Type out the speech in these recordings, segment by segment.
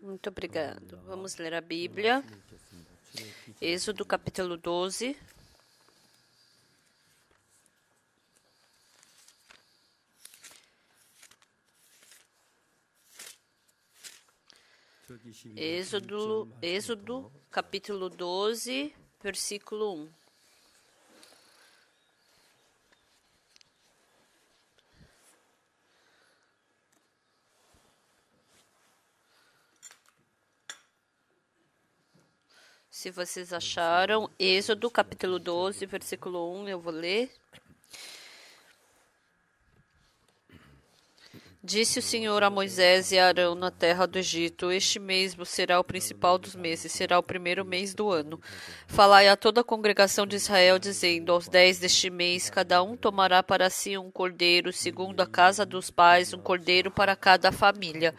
Muito obrigado. Ah, Vamos ler a é Bíblia. Assim, Êxodo capítulo 12. Êxodo, Êxodo tá capítulo 12, versículo 1. Se vocês acharam, Êxodo capítulo 12, versículo 1, eu vou ler. Disse o Senhor a Moisés e a Arão na terra do Egito: Este mesmo será o principal dos meses, será o primeiro mês do ano. Falai a toda a congregação de Israel, dizendo: Aos dez deste mês, cada um tomará para si um cordeiro, segundo a casa dos pais, um cordeiro para cada família.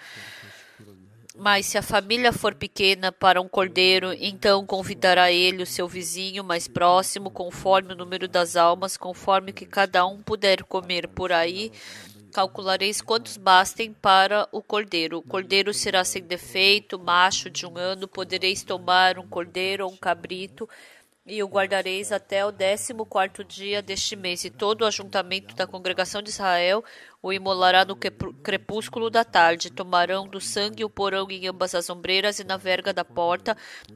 Mas se a família for pequena para um cordeiro, então convidará ele o seu vizinho mais próximo, conforme o número das almas, conforme que cada um puder comer por aí. Calculareis quantos bastem para o cordeiro. O cordeiro será sem defeito, macho de um ano. Podereis tomar um cordeiro ou um cabrito e o guardareis até o décimo quarto dia deste mês, e todo o ajuntamento da congregação de Israel o imolará no crepúsculo da tarde. Tomarão do sangue o porão em ambas as ombreiras e na verga da porta,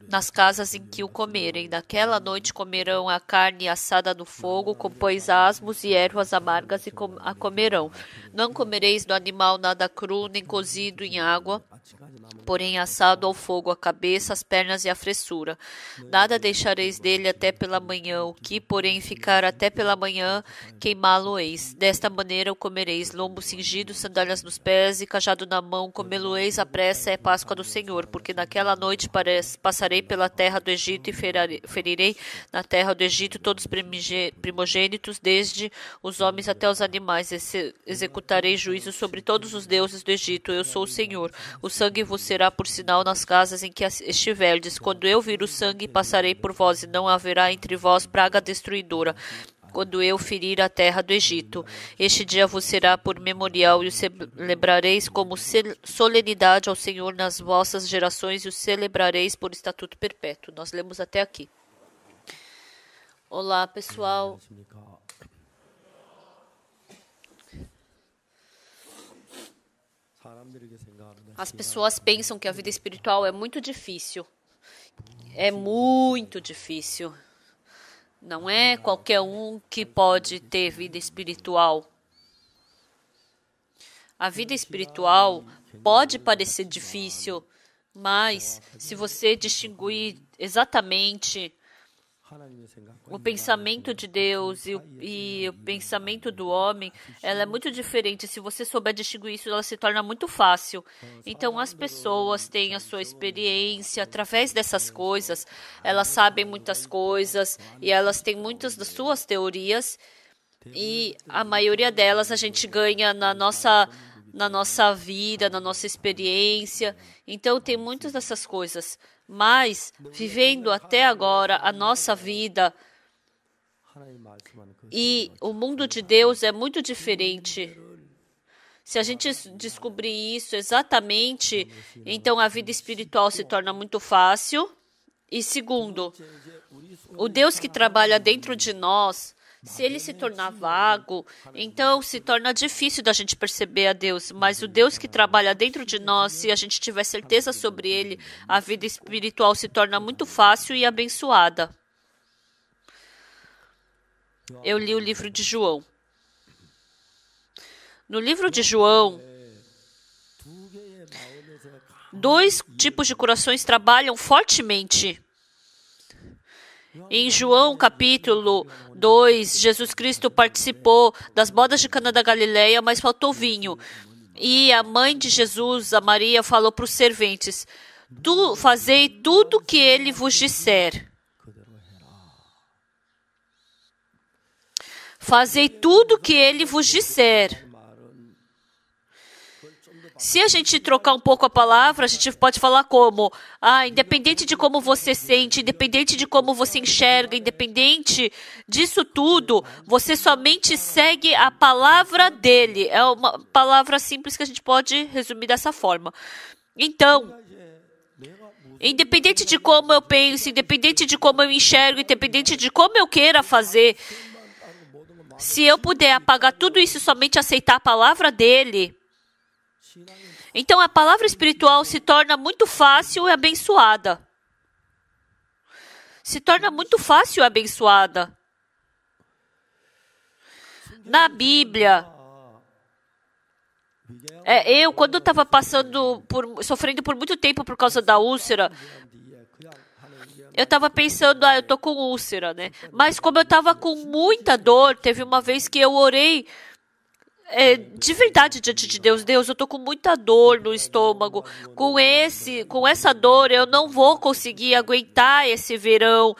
nas casas em que o comerem. Naquela noite comerão a carne assada no fogo, com pães asmos e ervas amargas, e com a comerão. Não comereis do animal nada cru, nem cozido em água, porém assado ao fogo a cabeça, as pernas e a fressura. Nada deixareis dele até pela manhã, o que, porém, ficar até pela manhã, queimá-lo-eis. Desta maneira o comereis, lombo cingido, sandálias nos pés e cajado na mão, comê-lo-eis à pressa, é Páscoa do Senhor, porque naquela noite passarei pela terra do Egito e ferirei na terra do Egito todos primogênitos, desde os homens até os animais, executarei juízo sobre todos os deuses do Egito, eu sou o Senhor. O sangue vos será por sinal nas casas em que estiverdes. Quando eu vir o sangue, passarei por vós, e não haverá entre vós praga destruidora quando eu ferir a terra do Egito. Este dia vos será por memorial e o celebrareis como solenidade ao Senhor nas vossas gerações e o celebrareis por estatuto perpétuo. Nós lemos até aqui. Olá, pessoal. As pessoas pensam que a vida espiritual é muito difícil. É muito difícil. Não é qualquer um que pode ter vida espiritual. A vida espiritual pode parecer difícil, mas se você distinguir exatamente o pensamento de Deus e o, e o, pensamento do homem, ela é muito diferente. Se você souber distinguir isso, ela se torna muito fácil. Então, as pessoas têm a sua experiência através dessas coisas. Elas sabem muitas coisas e elas têm muitas das suas teorias. E a maioria delas a gente ganha na nossa na nossa vida, na nossa experiência. Então, tem muitas dessas coisas mas vivendo até agora a nossa vida. E o mundo de Deus é muito diferente. Se a gente descobrir isso exatamente, então a vida espiritual se torna muito fácil. E segundo, o Deus que trabalha dentro de nós se ele se tornar vago, então se torna difícil da gente perceber a Deus. Mas o Deus que trabalha dentro de nós, se a gente tiver certeza sobre ele, a vida espiritual se torna muito fácil e abençoada. Eu li o livro de João. No livro de João, dois tipos de corações trabalham fortemente em João capítulo 2, Jesus Cristo participou das bodas de Cana da Galileia, mas faltou vinho. E a mãe de Jesus, a Maria, falou para os serventes: tu, Fazei tudo o que ele vos disser. Fazei tudo o que ele vos disser. Se a gente trocar um pouco a palavra, a gente pode falar como, ah, independente de como você sente, independente de como você enxerga, independente disso tudo, você somente segue a palavra dele. É uma palavra simples que a gente pode resumir dessa forma. Então, independente de como eu penso, independente de como eu enxergo, independente de como eu queira fazer, se eu puder apagar tudo isso e somente aceitar a palavra dele, então a palavra espiritual se torna muito fácil e abençoada. Se torna muito fácil e abençoada. Na Bíblia, é, eu, quando estava passando por, sofrendo por muito tempo por causa da úlcera, eu estava pensando, ah, eu tô com úlcera, né? Mas como eu estava com muita dor, teve uma vez que eu orei é, de verdade diante de Deus, Deus, eu tô com muita dor no estômago. Com esse, com essa dor, eu não vou conseguir aguentar esse verão.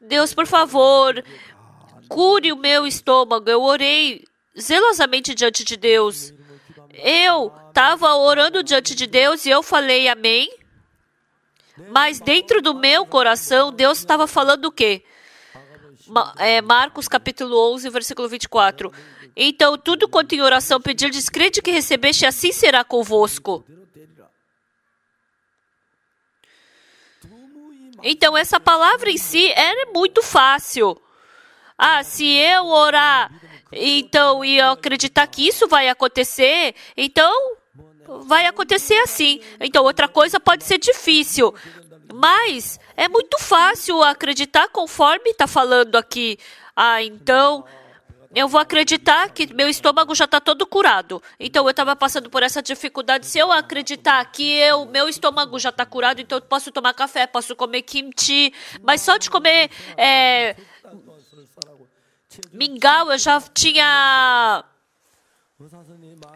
Deus, por favor, cure o meu estômago. Eu orei zelosamente diante de Deus. Eu estava orando diante de Deus e eu falei amém. Mas dentro do meu coração, Deus estava falando o quê? É, Marcos capítulo 11, versículo 24. Então, tudo quanto em oração pedir, crede que recebeste, assim será convosco. Então, essa palavra em si é muito fácil. Ah, se eu orar, então, e eu acreditar que isso vai acontecer, então vai acontecer assim. Então, outra coisa pode ser difícil. Mas é muito fácil acreditar conforme está falando aqui. Ah, então eu vou acreditar que meu estômago já está todo curado. Então eu estava passando por essa dificuldade. Se eu acreditar que eu, meu estômago já está curado, então eu posso tomar café, posso comer kimchi, mas só de comer é, mingau eu já tinha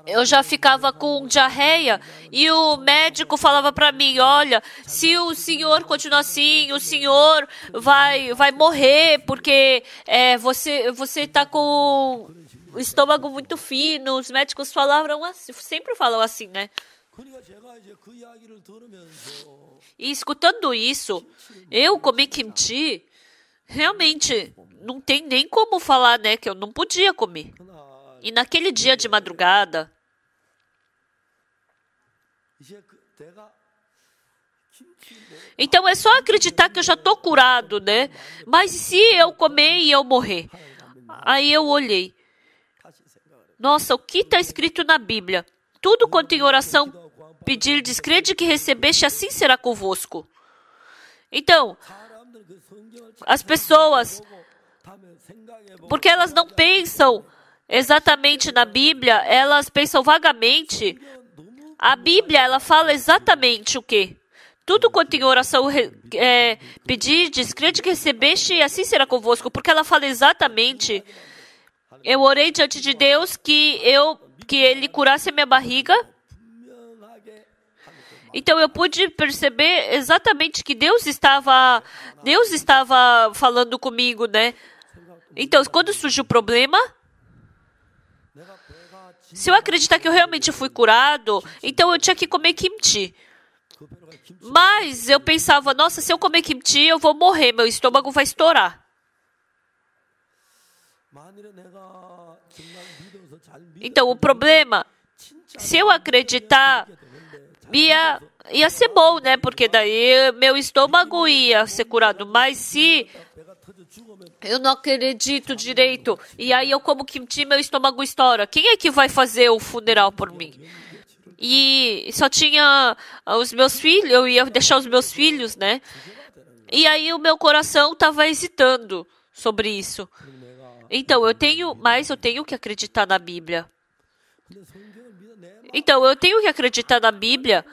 eu já ficava com diarreia e o médico falava para mim: olha, se o senhor continuar assim, o senhor vai, vai morrer porque é, você você está com o estômago muito fino. Os médicos falavam assim, sempre falam assim, né? E escutando isso, eu comi é kimchi. Realmente, não tem nem como falar, né, que eu não podia comer. E naquele dia de madrugada, então é só acreditar que eu já estou curado, né? Mas se eu comer e eu morrer? Aí eu olhei. Nossa, o que está escrito na Bíblia? Tudo quanto em oração pedir, descrede que recebeste, assim será convosco. Então, as pessoas, porque elas não pensam exatamente na Bíblia, elas pensam vagamente. A Bíblia, ela fala exatamente o quê? Tudo quanto em oração é, pedides, crede que recebeste, e assim será convosco. Porque ela fala exatamente. Eu orei diante de Deus que eu que ele curasse a minha barriga. Então eu pude perceber exatamente que Deus estava Deus estava falando comigo, né? Então, quando surge o problema, se eu acreditar que eu realmente fui curado, então eu tinha que comer kimchi. Mas eu pensava, nossa, se eu comer kimchi, eu vou morrer, meu estômago vai estourar. Então, o problema, se eu acreditar, ia, ia ser bom, né? Porque daí meu estômago ia ser curado. Mas se eu não acredito direito. E aí eu como kimchi, meu estômago estoura. Quem é que vai fazer o funeral por mim? E só tinha ah, os meus filhos, eu ia deixar os meus filhos, né? E aí o meu coração estava hesitando sobre isso. Então, eu tenho, mas eu tenho que acreditar na Bíblia. Então, eu tenho que acreditar na Bíblia,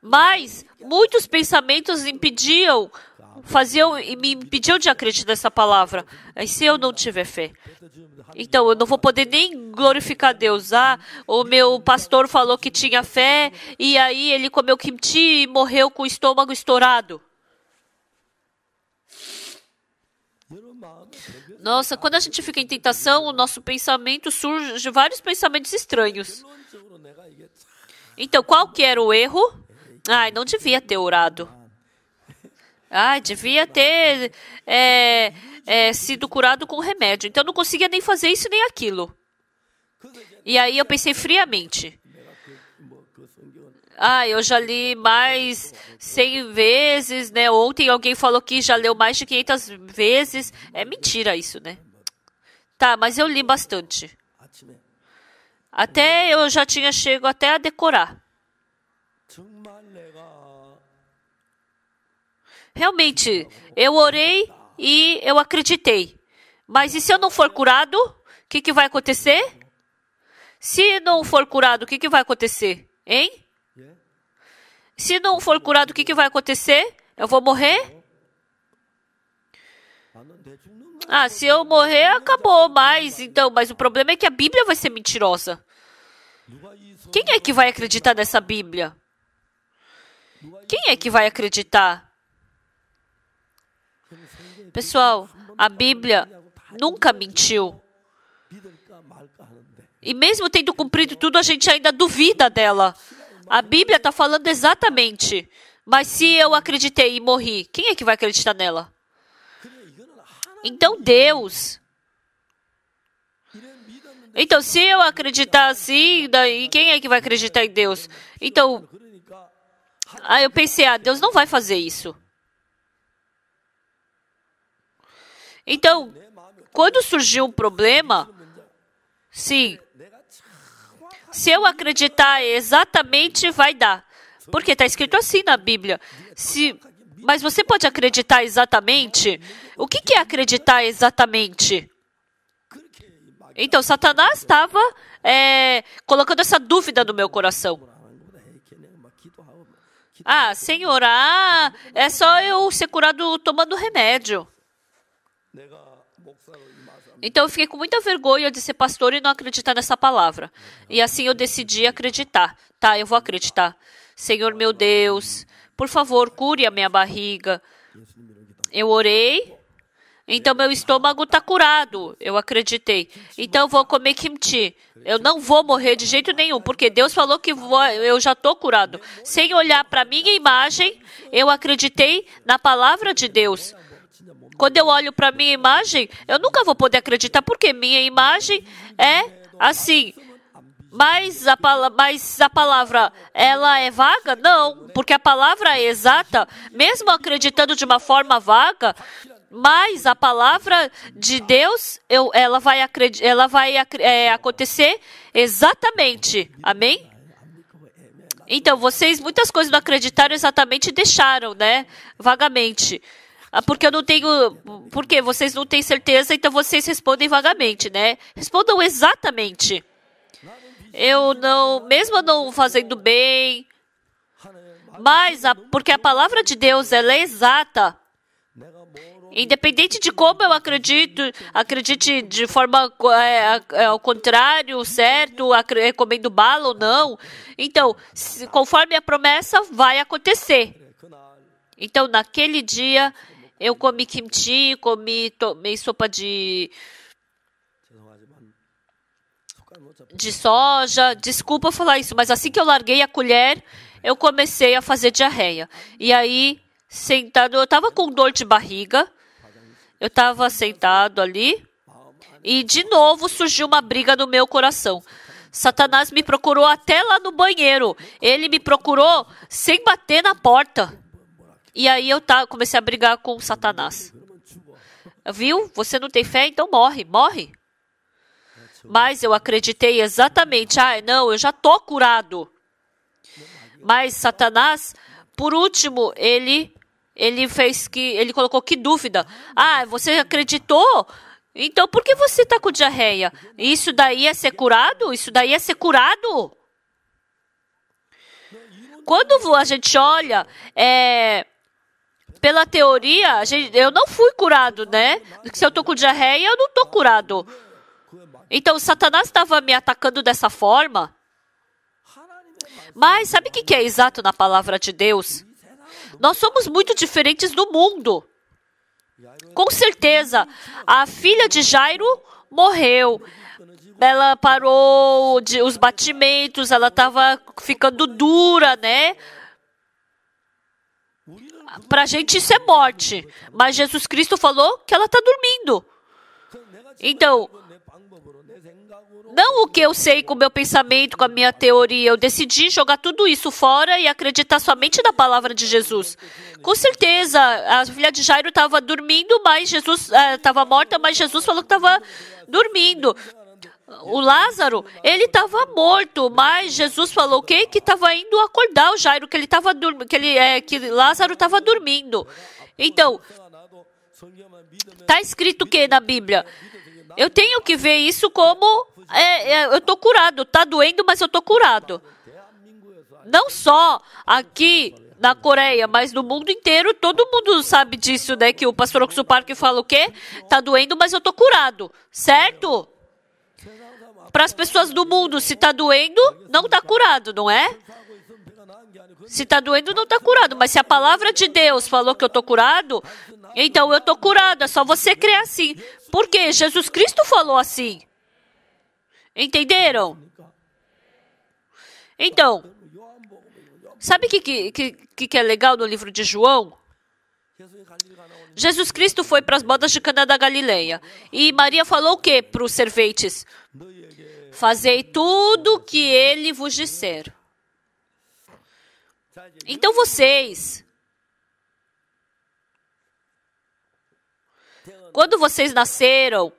mas muitos pensamentos impediam faziam e me impediam de acreditar nessa palavra. E se eu não tiver fé? Então, eu não vou poder nem glorificar Deus. Ah, o meu pastor falou que tinha fé e aí ele comeu kimchi e morreu com o estômago estourado. Nossa, quando a gente fica em tentação, o nosso pensamento surge vários pensamentos estranhos. Então, qual que era o erro? Ai, não devia ter orado. Ah, devia ter é, é, sido curado com remédio. Então não conseguia nem fazer isso nem aquilo. E aí eu pensei friamente. Ah, eu já li mais 100 vezes, né? Ontem alguém falou que já leu mais de 500 vezes. É mentira isso, né? Tá, mas eu li bastante. Até eu já tinha chego até a decorar realmente, eu orei e eu acreditei. Mas e se eu não for curado? O que, que vai acontecer? Se não for curado, o que, que vai acontecer? Hein? Se não for curado, o que, que vai acontecer? Eu vou morrer? Ah, se eu morrer, acabou mas Então, mas o problema é que a Bíblia vai ser mentirosa. Quem é que vai acreditar nessa Bíblia? Quem é que vai acreditar? Pessoal, a Bíblia nunca mentiu. E mesmo tendo cumprido tudo, a gente ainda duvida dela. A Bíblia está falando exatamente. Mas se eu acreditei e morri, quem é que vai acreditar nela? Então Deus. Então, se eu acreditar assim, daí quem é que vai acreditar em Deus? Então, ah, eu pensei, ah, Deus não vai fazer isso. Então, quando surgiu um problema, sim, se eu acreditar exatamente, vai dar. Porque está escrito assim na Bíblia. Se, mas você pode acreditar exatamente? O que, que é acreditar exatamente? Então, Satanás estava é, colocando essa dúvida no meu coração. Ah, Senhor, ah, é só eu ser curado tomando remédio. Então eu fiquei com muita vergonha de ser pastor e não acreditar nessa palavra. E assim eu decidi acreditar. Tá, eu vou acreditar. Senhor meu Deus, por favor, cure a minha barriga. Eu orei, então meu estômago está curado. Eu acreditei. Então eu vou comer kimchi. Eu não vou morrer de jeito nenhum, porque Deus falou que vou, eu já estou curado. Sem olhar para minha imagem, eu acreditei na palavra de Deus. Quando eu olho para minha imagem, eu nunca vou poder acreditar, porque minha imagem é assim. Mas a, mas a palavra, ela é vaga? Não, porque a palavra é exata, mesmo acreditando de uma forma vaga, mas a palavra de Deus, eu, ela vai, ela vai é, acontecer exatamente. Amém? Então, vocês muitas coisas não acreditaram exatamente e deixaram, né? Vagamente. Ah, porque eu não tenho. Porque vocês não têm certeza, então vocês respondem vagamente, né? Respondam exatamente. Eu não. Mesmo não fazendo bem. Mas, a, porque a palavra de Deus ela é exata. Independente de como eu acredito, acredite de forma é, é, ao contrário, certo, é, comendo bala ou não. Então, se, conforme a promessa, vai acontecer. Então, naquele dia, eu comi kimchi, comi tomei sopa de de soja. Desculpa falar isso, mas assim que eu larguei a colher, eu comecei a fazer diarreia. E aí, sentado, eu estava com dor de barriga. Eu estava sentado ali e de novo surgiu uma briga no meu coração. Satanás me procurou até lá no banheiro. Ele me procurou sem bater na porta. E aí eu tá, comecei a brigar com Satanás. Viu? Você não tem fé, então morre, morre. Mas eu acreditei exatamente. Ah, não, eu já tô curado. Mas Satanás, por último, ele ele fez que ele colocou que dúvida. Ah, você acreditou? Então por que você está com diarreia? Isso daí é ser curado? Isso daí é ser curado? Quando a gente olha, é, pela teoria, eu não fui curado, né? Se eu tô com diarreia, eu não tô curado. Então, Satanás estava me atacando dessa forma. Mas sabe o que é exato na palavra de Deus? Nós somos muito diferentes do mundo. Com certeza, a filha de Jairo morreu. Ela parou de, os batimentos, ela estava ficando dura, né? Para a gente isso é morte. Mas Jesus Cristo falou que ela está dormindo. Então, não o que eu sei com o meu pensamento, com a minha teoria. Eu decidi jogar tudo isso fora e acreditar somente na palavra de Jesus. Com certeza, a filha de Jairo estava dormindo, mas Jesus estava eh, morta, mas Jesus falou que estava dormindo o Lázaro, ele estava morto, mas Jesus falou que que estava indo acordar o Jairo, que ele estava que ele é, que Lázaro estava dormindo. Então, está escrito o que na Bíblia, eu tenho que ver isso como é, é, eu tô curado, tá doendo, mas eu tô curado. Não só aqui na Coreia, mas no mundo inteiro, todo mundo sabe disso, né? Que o pastor Oxupark fala o quê? Tá doendo, mas eu tô curado, certo? Para as pessoas do mundo, se está doendo, não está curado, não é? Se está doendo, não está curado. Mas se a palavra de Deus falou que eu estou curado, então eu estou curado. É só você crer assim. Porque Jesus Cristo falou assim. Entenderam? Então, sabe o que, que, que, é legal no livro de João? Jesus Cristo foi para as bodas de Cana da Galileia. E Maria falou o quê para os serventes? Fazei tudo o que ele vos disser. Então vocês, quando vocês nasceram,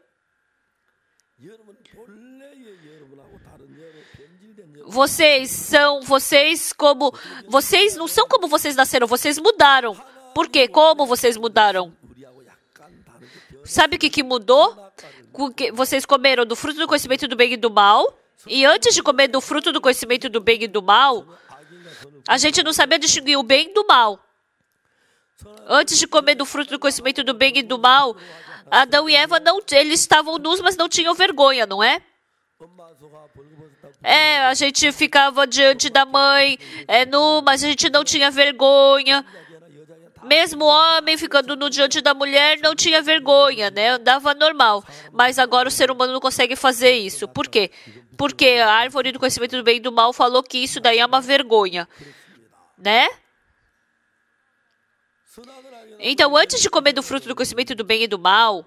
vocês são, vocês como, vocês não são como vocês nasceram, vocês mudaram. Por quê? Como vocês mudaram? Sabe o que, que mudou? vocês comeram do fruto do conhecimento do bem e do mal. E antes de comer do fruto do conhecimento do bem e do mal, a gente não sabia distinguir o bem do mal. Antes de comer do fruto do conhecimento do bem e do mal, Adão e Eva não, eles estavam nus, mas não tinham vergonha, não é? É, a gente ficava diante da mãe, é nu, mas a gente não tinha vergonha. Mesmo o homem ficando no diante da mulher não tinha vergonha, né? Andava normal. Mas agora o ser humano não consegue fazer isso. Por quê? Porque a árvore do conhecimento do bem e do mal falou que isso daí é uma vergonha, né? Então, antes de comer do fruto do conhecimento do bem e do mal,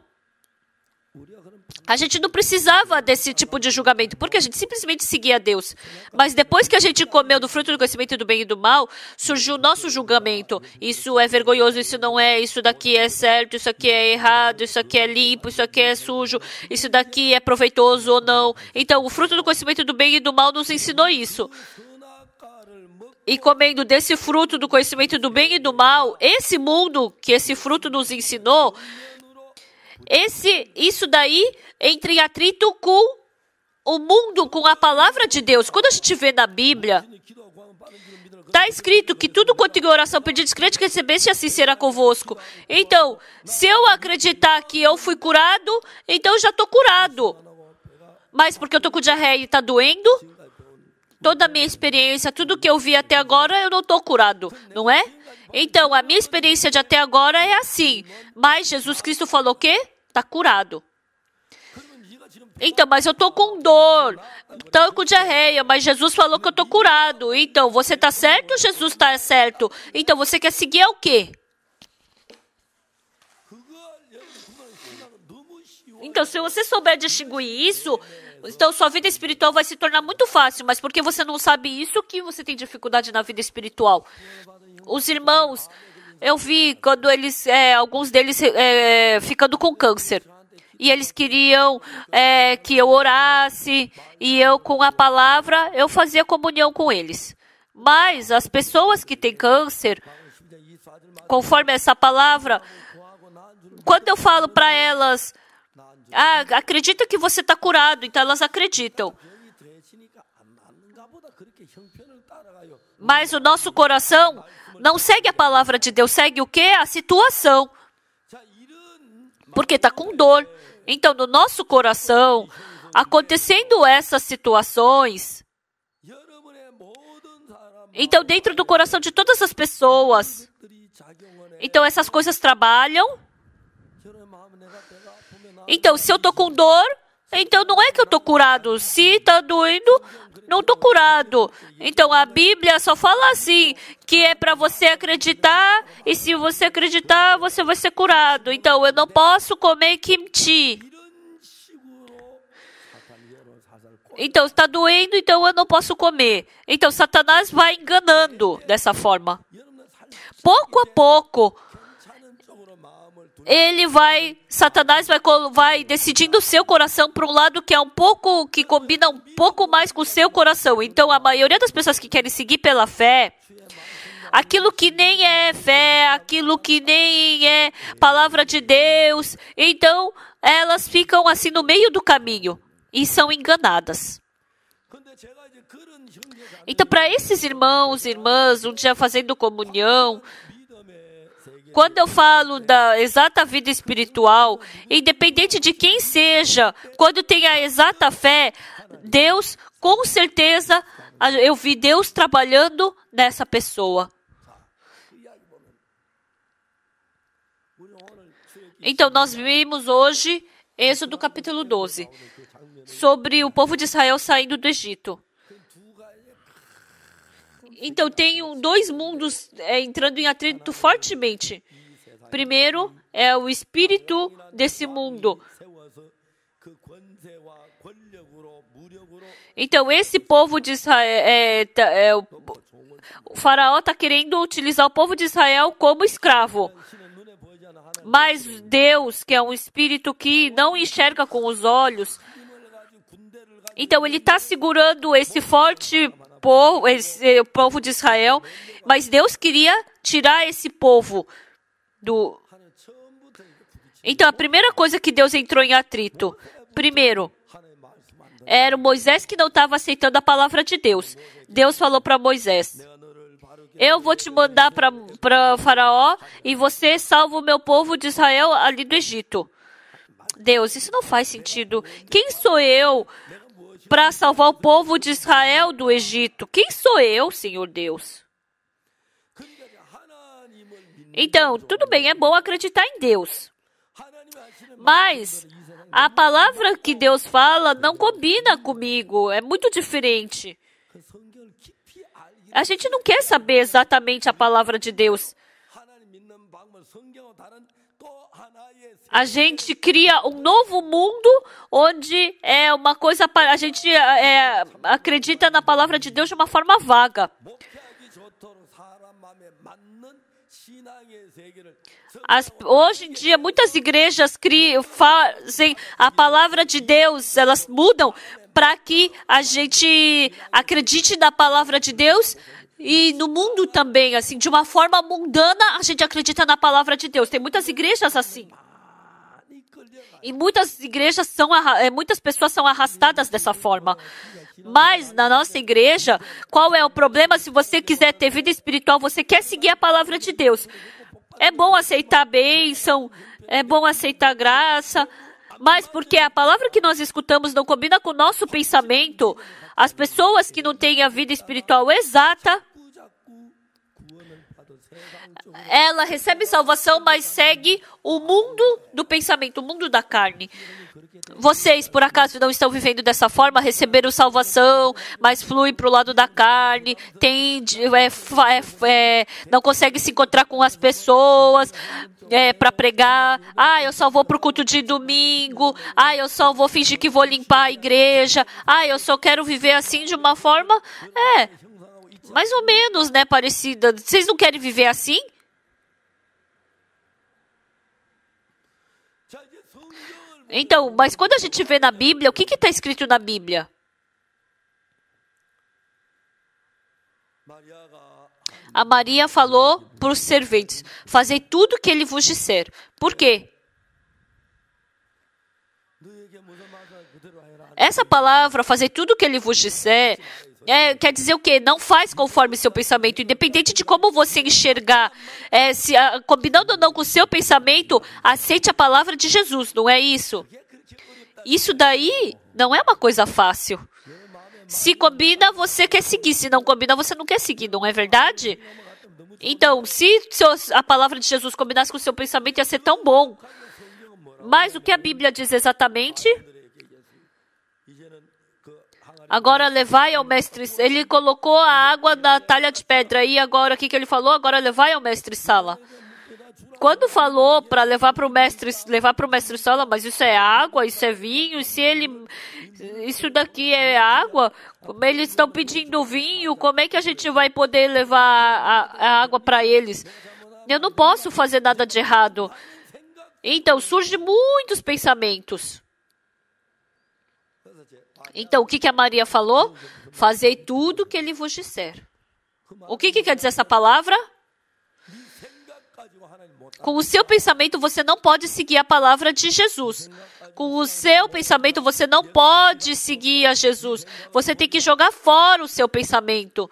a gente não precisava desse tipo de julgamento, porque a gente simplesmente seguia Deus. Mas depois que a gente comeu do fruto do conhecimento do bem e do mal, surgiu o nosso julgamento. Isso é vergonhoso, isso não é, isso daqui é certo, isso aqui é errado, isso aqui é limpo, isso aqui é sujo, isso daqui é proveitoso ou não. Então, o fruto do conhecimento do bem e do mal nos ensinou isso. E comendo desse fruto do conhecimento do bem e do mal, esse mundo que esse fruto nos ensinou esse, isso daí entra em atrito com o mundo, com a palavra de Deus. Quando a gente vê na Bíblia, está escrito que tudo quanto em oração pedido crente que recebeste, assim será convosco. Então, se eu acreditar que eu fui curado, então eu já estou curado. Mas porque eu estou com diarreia e está doendo, toda a minha experiência, tudo que eu vi até agora, eu não estou curado, não é? Então, a minha experiência de até agora é assim. Mas Jesus Cristo falou o quê? tá curado. Então, mas eu tô com dor, tô com diarreia, mas Jesus falou que eu tô curado. Então, você tá certo? Jesus tá certo. Então, você quer seguir é o quê? Então, se você souber distinguir isso, então sua vida espiritual vai se tornar muito fácil, mas porque você não sabe isso que você tem dificuldade na vida espiritual. Os irmãos eu vi quando eles, é, alguns deles é, é, ficando com câncer. E eles queriam é, que eu orasse, e eu, com a palavra, eu fazia comunhão com eles. Mas as pessoas que têm câncer, conforme essa palavra, quando eu falo para elas, ah, acredita que você está curado, então elas acreditam. Mas o nosso coração não segue a palavra de Deus, segue o que? A situação. Porque está com dor. Então, no nosso coração, acontecendo essas situações. Então, dentro do coração de todas as pessoas. Então, essas coisas trabalham. Então, se eu estou com dor, então não é que eu tô curado. Se tá doendo, não tô curado. Então a Bíblia só fala assim, que é para você acreditar e se você acreditar, você vai ser curado. Então eu não posso comer kimchi. Então está doendo, então eu não posso comer. Então Satanás vai enganando dessa forma. Pouco a pouco, ele vai, Satanás vai, vai decidindo o seu coração para um lado que é um pouco, que combina um pouco mais com o seu coração. Então, a maioria das pessoas que querem seguir pela fé, aquilo que nem é fé, aquilo que nem é palavra de Deus, então elas ficam assim no meio do caminho e são enganadas. Então, para esses irmãos e irmãs, um dia fazendo comunhão, quando eu falo da exata vida espiritual, independente de quem seja, quando tem a exata fé, Deus, com certeza, eu vi Deus trabalhando nessa pessoa. Então, nós vimos hoje, Êxodo capítulo 12, sobre o povo de Israel saindo do Egito. Então, tenho dois mundos é, entrando em atrito fortemente. Primeiro, é o espírito desse mundo. Então, esse povo de Israel. É, tá, é, o, o faraó está querendo utilizar o povo de Israel como escravo. Mas Deus, que é um espírito que não enxerga com os olhos, então ele está segurando esse forte povo, esse, o povo de Israel, mas Deus queria tirar esse povo do. Então, a primeira coisa que Deus entrou em atrito, primeiro, era Moisés que não estava aceitando a palavra de Deus. Deus falou para Moisés: Eu vou te mandar para Faraó e você salva o meu povo de Israel ali do Egito. Deus, isso não faz sentido. Quem sou eu para salvar o povo de Israel do Egito. Quem sou eu, Senhor Deus? Então, tudo bem, é bom acreditar em Deus. Mas a palavra que Deus fala não combina comigo, é muito diferente. A gente não quer saber exatamente a palavra de Deus a gente cria um novo mundo onde é uma coisa a gente é, é, acredita na palavra de Deus de uma forma vaga. As, hoje em dia muitas igrejas criam, fazem a palavra de Deus, elas mudam para que a gente acredite na palavra de Deus e no mundo também, assim, de uma forma mundana a gente acredita na palavra de Deus. Tem muitas igrejas assim. E muitas igrejas são, eh, muitas pessoas são arrastadas dessa forma. Mas na nossa igreja, qual é o problema? Se você quiser ter vida espiritual, você quer seguir a palavra de Deus. É bom aceitar a bênção, é bom aceitar a graça, mas porque a palavra que nós escutamos não combina com o nosso pensamento, as pessoas que não têm a vida espiritual exata ela recebe salvação, mas segue o mundo do pensamento, o mundo da carne. Vocês, por acaso, não estão vivendo dessa forma? Receberam salvação, mas flui para o lado da carne, tem, é, é, é, não consegue se encontrar com as pessoas é, para pregar. Ah, eu só vou para o culto de domingo. Ah, eu só vou fingir que vou limpar a igreja. Ah, eu só quero viver assim de uma forma. É, mais ou menos, né, parecida. Vocês não querem viver assim? Então, mas quando a gente vê na Bíblia, o que está escrito na Bíblia? A Maria falou para os serventes: Fazei tudo o que ele vos disser. Por quê? Essa palavra, fazer tudo o que ele vos disser, é, quer dizer o quê? Não faz conforme seu pensamento. Independente de como você enxergar, é, se, a, ah, combinando ou não com o seu pensamento, aceite a palavra de Jesus, não é isso? Isso daí não é uma coisa fácil. Se combina, você quer seguir. Se não combina, você não quer seguir, não é verdade? Então, se a palavra de Jesus combinasse com o seu pensamento, ia ser tão bom. Mas o que a Bíblia diz exatamente? Agora levai ao mestre. Ele colocou a água na talha de pedra. E agora, o que, que ele falou? Agora levai ao mestre Sala. Quando falou para levar para o mestre, levar para o mestre Sala, mas isso é água, isso é vinho, se ele isso daqui é água, como eles estão pedindo vinho, como é que a gente vai poder levar a, a água para eles? Eu não posso fazer nada de errado. Então surgem muitos pensamentos. Então, o que, que a Maria falou? Fazei tudo o que ele vos disser. O que, que quer dizer essa palavra? Com o seu pensamento, você não pode seguir a palavra de Jesus. Com o seu pensamento, você não pode seguir a Jesus. Você tem que jogar fora o seu pensamento.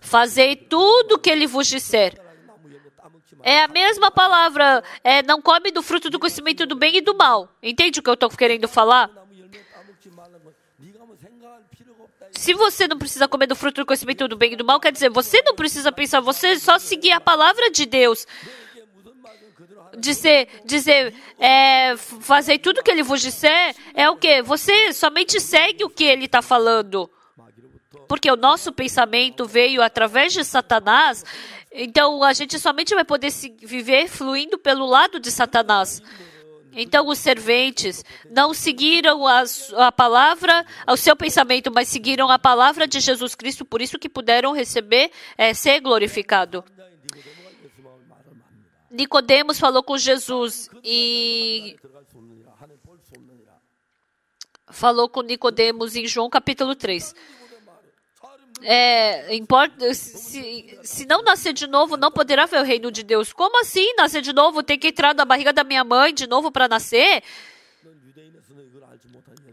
Fazei tudo o que ele vos disser. É a mesma palavra. É, não come do fruto do conhecimento do bem e do mal. Entende o que eu estou querendo falar? Se você não precisa comer do fruto do conhecimento do bem e do mal, quer dizer, você não precisa pensar, você só seguir a palavra de Deus. Dizer, dizer, é, fazer tudo o que ele vos disser é o que? Você somente segue o que ele está falando. Porque o nosso pensamento veio através de Satanás, então a gente somente vai poder viver fluindo pelo lado de Satanás. Então os serventes não seguiram a, a palavra, ao seu pensamento, mas seguiram a palavra de Jesus Cristo, por isso que puderam receber, é, ser glorificado. Nicodemos falou com Jesus e falou com Nicodemos em João capítulo 3. É, importa, se, se não nascer de novo, não poderá ver o reino de Deus. Como assim nascer de novo? Tem que entrar na barriga da minha mãe de novo para nascer?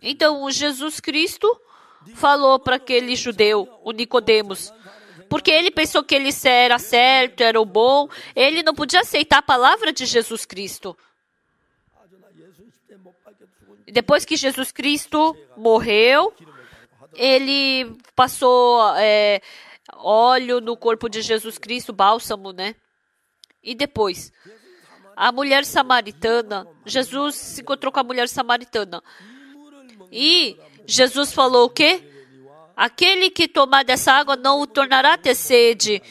Então, Jesus Cristo falou para aquele judeu, o Nicodemos, porque ele pensou que ele era certo, era o bom, ele não podia aceitar a palavra de Jesus Cristo. Depois que Jesus Cristo morreu, ele passou é, óleo no corpo de Jesus Cristo, bálsamo, né? E depois, a mulher samaritana, Jesus se encontrou com a mulher samaritana. E Jesus falou o quê? Aquele que tomar dessa água não o tornará ter sede,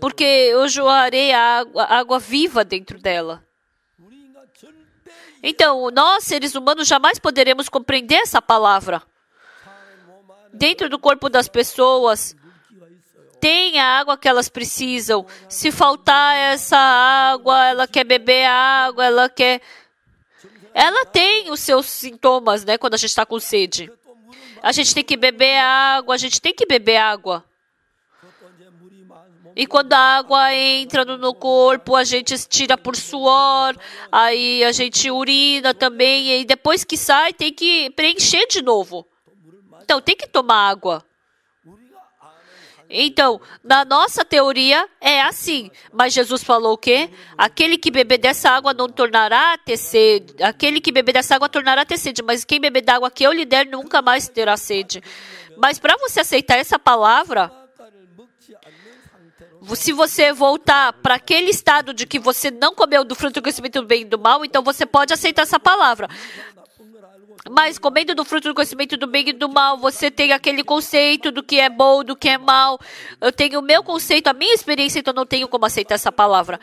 porque eu joarei a água, água viva dentro dela. Então, nós, seres humanos, jamais poderemos compreender essa palavra dentro do corpo das pessoas tem a água que elas precisam. Se faltar essa água, ela quer beber água, ela quer. Ela tem os seus sintomas, né? Quando a gente está com sede. A gente tem que beber água, a gente tem que beber água. E quando a água entra no corpo, a gente tira por suor, aí a gente urina também, e depois que sai, tem que preencher de novo. Então tem que tomar água. Então, na nossa teoria é assim, mas Jesus falou o quê? Aquele que beber dessa água não tornará ter sede. Aquele que beber dessa água tornará ter sede, mas quem beber da água que eu lhe der nunca mais terá sede. Mas para você aceitar essa palavra, se você voltar para aquele estado de que você não comeu do fruto do conhecimento do bem e do mal, então você pode aceitar essa palavra. Mas comendo do fruto do conhecimento do bem e do mal, você tem aquele conceito do que é bom, do que é mal. Eu tenho o meu conceito, a minha experiência, então não tenho como aceitar essa palavra.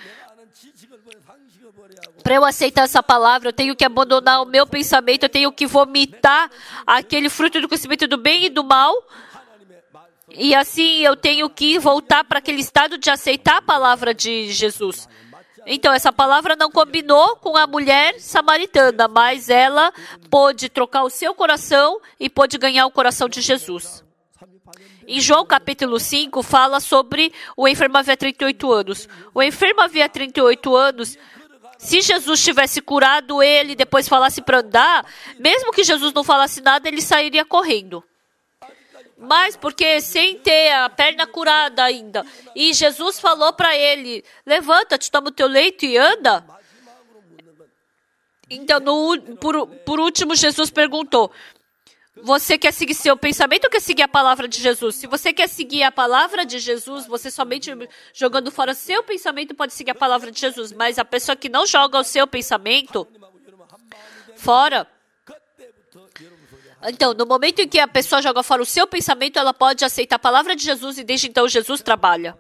Para eu aceitar essa palavra, eu tenho que abandonar o meu pensamento, eu tenho que vomitar aquele fruto do conhecimento do bem e do mal. E assim eu tenho que voltar para aquele estado de aceitar a palavra de Jesus. Então, essa palavra não combinou com a mulher samaritana, mas ela pôde trocar o seu coração e pôde ganhar o coração de Jesus. Em João capítulo 5, fala sobre o enfermo havia 38 anos. O enfermo havia 38 anos. Se Jesus tivesse curado ele e depois falasse para andar, mesmo que Jesus não falasse nada, ele sairia correndo. Mas porque sem ter a perna curada ainda. E Jesus falou para ele: Levanta-te, toma o teu leito e anda. Então, no, por, por último, Jesus perguntou: Você quer seguir seu pensamento ou quer seguir a palavra de Jesus? Se você quer seguir a palavra de Jesus, você somente jogando fora seu pensamento pode seguir a palavra de Jesus. Mas a pessoa que não joga o seu pensamento fora então, no momento em que a pessoa joga fora o seu pensamento, ela pode aceitar a palavra de Jesus e desde então Jesus trabalha.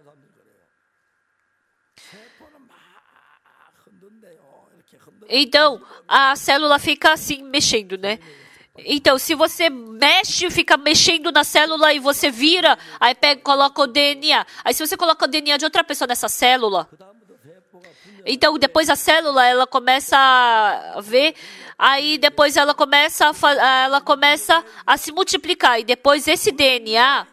Então, a célula fica assim mexendo, né? Então, se você mexe, fica mexendo na célula e você vira, aí pega, coloca o DNA. Aí, se você coloca o DNA de outra pessoa nessa célula, então depois a célula ela começa a ver, aí depois ela começa a, ela começa a se multiplicar e depois esse DNA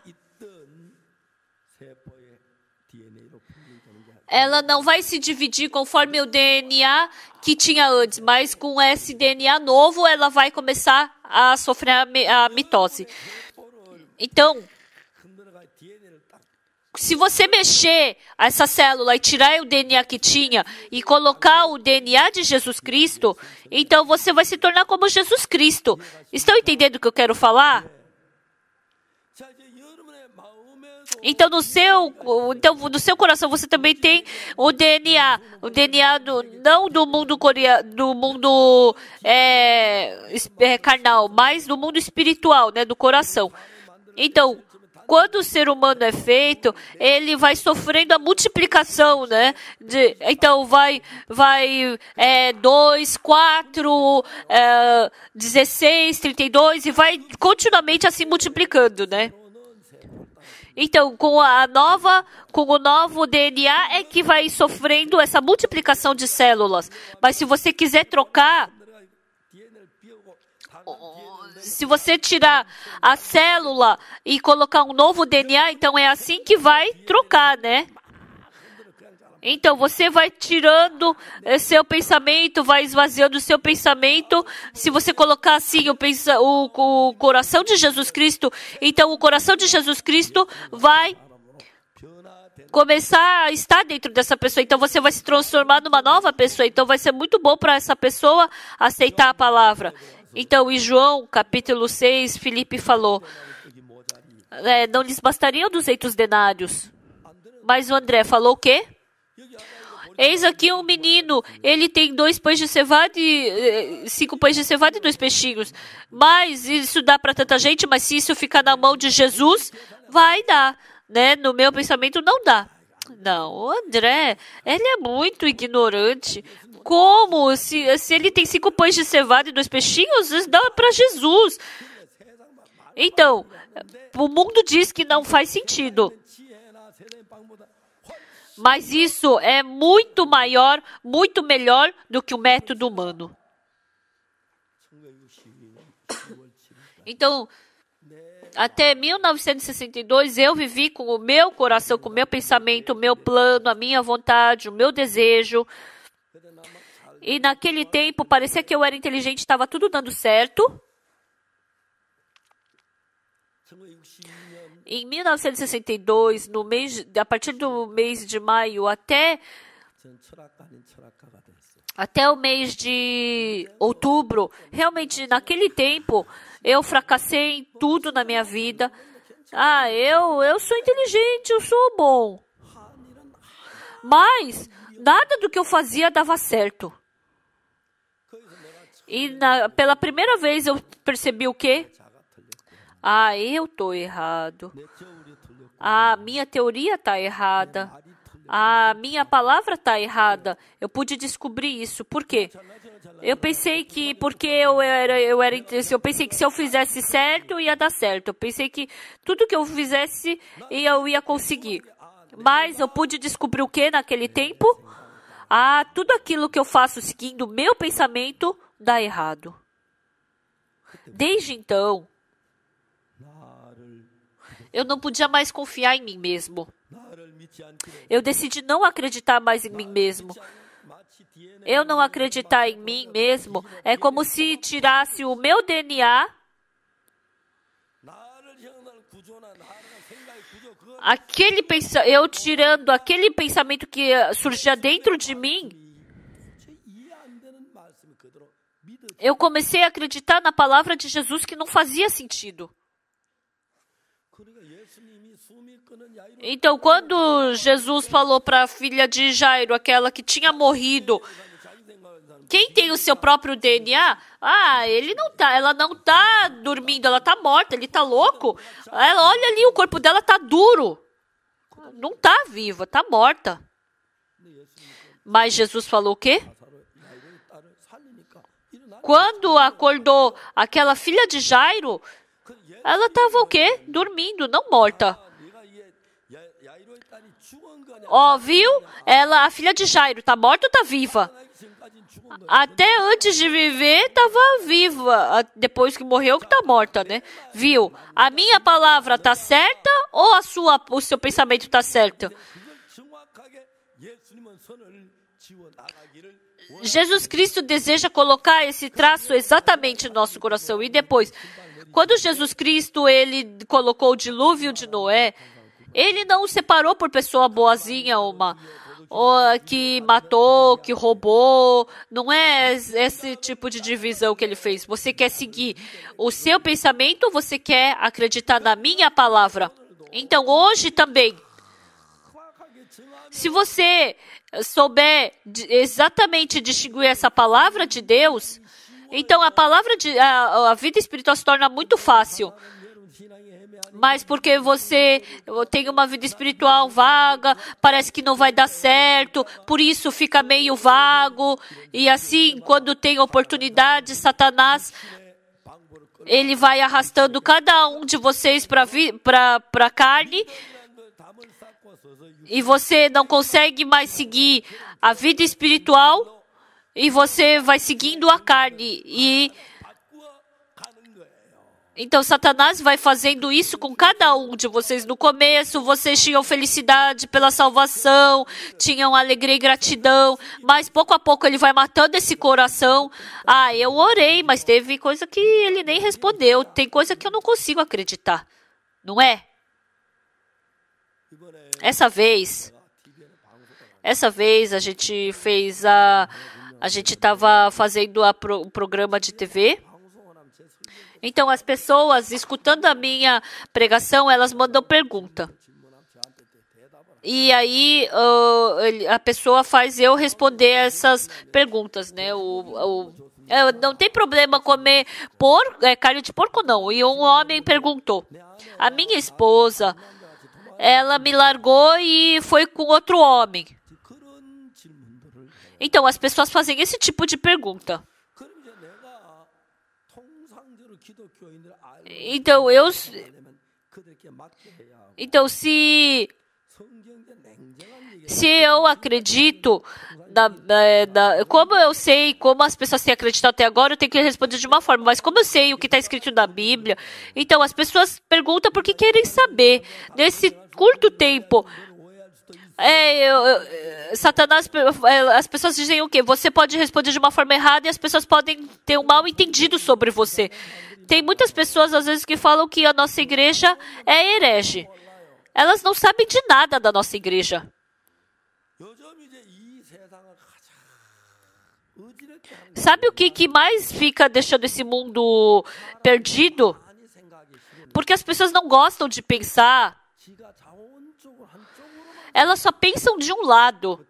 ela não vai se dividir conforme o DNA que tinha antes, mas com esse DNA novo ela vai começar a sofrer a mitose. Então, se você mexer essa célula e tirar o DNA que tinha e colocar o DNA de Jesus Cristo, então você vai se tornar como Jesus Cristo. Estão entendendo o que eu quero falar? Então no seu, então no seu coração você também tem o DNA, o DNA do, não do mundo coreano, do mundo é, é, carnal, mas do mundo espiritual, né, do coração. Então quando o ser humano é feito, ele vai sofrendo a multiplicação, né? De, então vai, vai é, 2, 4, é, 16, 32 e vai continuamente assim multiplicando, né? Então, com a nova, com o novo DNA é que vai sofrendo essa multiplicação de células. Mas se você quiser trocar se você tirar a célula e colocar um novo DNA, então é assim que vai trocar, né? Então você vai tirando eh, seu pensamento, vai esvaziando o seu pensamento. Se você colocar assim o, o, o coração de Jesus Cristo, então o coração de Jesus Cristo vai começar a estar dentro dessa pessoa. Então você vai se transformar numa nova pessoa. Então vai ser muito bom para essa pessoa aceitar a palavra. Então, em João capítulo 6, Felipe falou: é, Não lhes bastariam 200 denários. Mas o André falou o quê? Eis aqui um menino, ele tem dois pães de cevada e eh, cinco pães de cevada e dois peixinhos. Mas isso dá para tanta gente, mas se isso ficar na mão de Jesus, vai dar, né? No meu pensamento não dá. Não, o André, ele é muito ignorante. Como? Se, se ele tem cinco pães de cevada e dois peixinhos, isso dá para Jesus. Então, o mundo diz que não faz sentido. Mas isso é muito maior, muito melhor do que o método humano. Então, até 1962 eu vivi com o meu coração, com o meu pensamento, o meu plano, a minha vontade, o meu desejo. E naquele tempo parecia que eu era inteligente, estava tudo dando certo. Em 1962, no mês, a partir do mês de maio até até o mês de outubro, realmente naquele tempo eu fracassei em tudo na minha vida. Ah, eu, eu sou inteligente, eu sou bom. Mas nada do que eu fazia dava certo. E na, pela primeira vez eu percebi o quê? Ah, eu tô errado. Ah, minha teoria tá errada. Ah, minha palavra tá errada. Eu pude descobrir isso. Por quê? Eu pensei que porque eu era eu era eu pensei que se eu fizesse certo ia dar certo. Eu pensei que tudo que eu fizesse eu ia conseguir. Mas eu pude descobrir o que naquele tempo? Ah, tudo aquilo que eu faço seguindo o meu pensamento dá errado. Desde então, eu não podia mais confiar em mim mesmo. Eu decidi não acreditar mais em mim mesmo eu não acreditar em mim mesmo, é como se tirasse o meu DNA. Aquele pensa eu tirando aquele pensamento que eh, surgia dentro de mim, eu comecei a acreditar na palavra de Jesus que não fazia sentido. Então, quando Jesus falou para a filha de Jairo, aquela que tinha morrido, quem tem o seu próprio DNA, ah, ele não tá, ela não tá dormindo, ela tá morta, ele tá louco. Ela olha ali, o corpo dela tá duro. Não tá viva, tá morta. Mas Jesus falou o quê? Quando acordou aquela filha de Jairo, ela estava o quê? Dormindo, não morta. Ó, viu? Ela, a filha de Jairo, tá morta ou tá viva? Até antes de viver, estava viva. Depois que morreu, que está morta, né? Viu? A minha palavra está certa ou a sua, o seu pensamento está certo? Jesus Cristo deseja colocar esse traço exatamente no nosso coração. E depois, quando Jesus Cristo ele colocou o dilúvio de Noé, ele não separou por pessoa boazinha uma que matou, que roubou. Não é esse tipo de divisão que ele fez. Você quer seguir o seu pensamento, você quer acreditar na minha palavra. Então hoje também, se você souber exatamente distinguir essa palavra de Deus, então a palavra de a, a vida espiritual se torna muito fácil mas porque você tem uma vida espiritual vaga, parece que não vai dar certo, por isso fica meio vago. E assim, quando tem oportunidade, Satanás ele vai arrastando cada um de vocês para a carne. E você não consegue mais seguir a vida espiritual e você vai seguindo a carne. E então, Satanás vai fazendo isso com cada um de vocês. No começo, vocês tinham felicidade pela salvação, tinham alegria e gratidão, mas pouco a pouco ele vai matando esse coração. Ah, eu orei, mas teve coisa que ele nem respondeu. Tem coisa que eu não consigo acreditar, não é? Essa vez, essa vez a gente fez a. A gente estava fazendo a pro, o programa de TV então, as pessoas, escutando a minha pregação, elas mandam pergunta. E aí uh, a pessoa faz eu responder essas perguntas, né? O, o é, não tem problema comer por é, carne de porco não. E um homem perguntou: a minha esposa, ela me largou e foi com outro homem. Então as pessoas fazem esse tipo de pergunta. Então eu. Então se. Se eu acredito, da da como eu sei como as pessoas têm acreditado até agora, eu tenho que responder de uma forma. Mas como eu sei o que está escrito na Bíblia, então as pessoas perguntam porque querem saber. Nesse curto tempo, é, eu, eu, Satanás, é, as pessoas dizem o quê? Você pode responder de uma forma errada e as pessoas podem ter um mal entendido sobre você. Tem muitas pessoas, às vezes, que falam que a nossa igreja é herege. Elas não sabem de nada da nossa igreja. Sabe o que, que mais fica deixando esse mundo perdido? Porque as pessoas não gostam de pensar elas só pensam de um lado.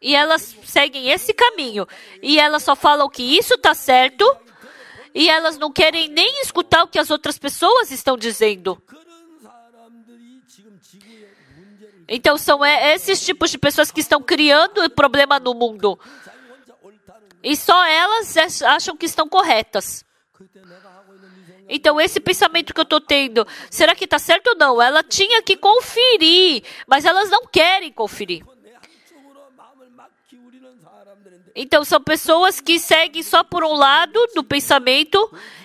E elas seguem esse caminho. E elas só falam que isso está certo. E elas não querem nem escutar o que as outras pessoas estão dizendo. Então são esses tipos de pessoas que estão criando problema no mundo. E só elas acham que estão corretas. Então, esse pensamento que eu estou tendo, será que está certo ou não? Ela tinha que conferir, mas elas não querem conferir. Então, são pessoas que seguem só por um lado do pensamento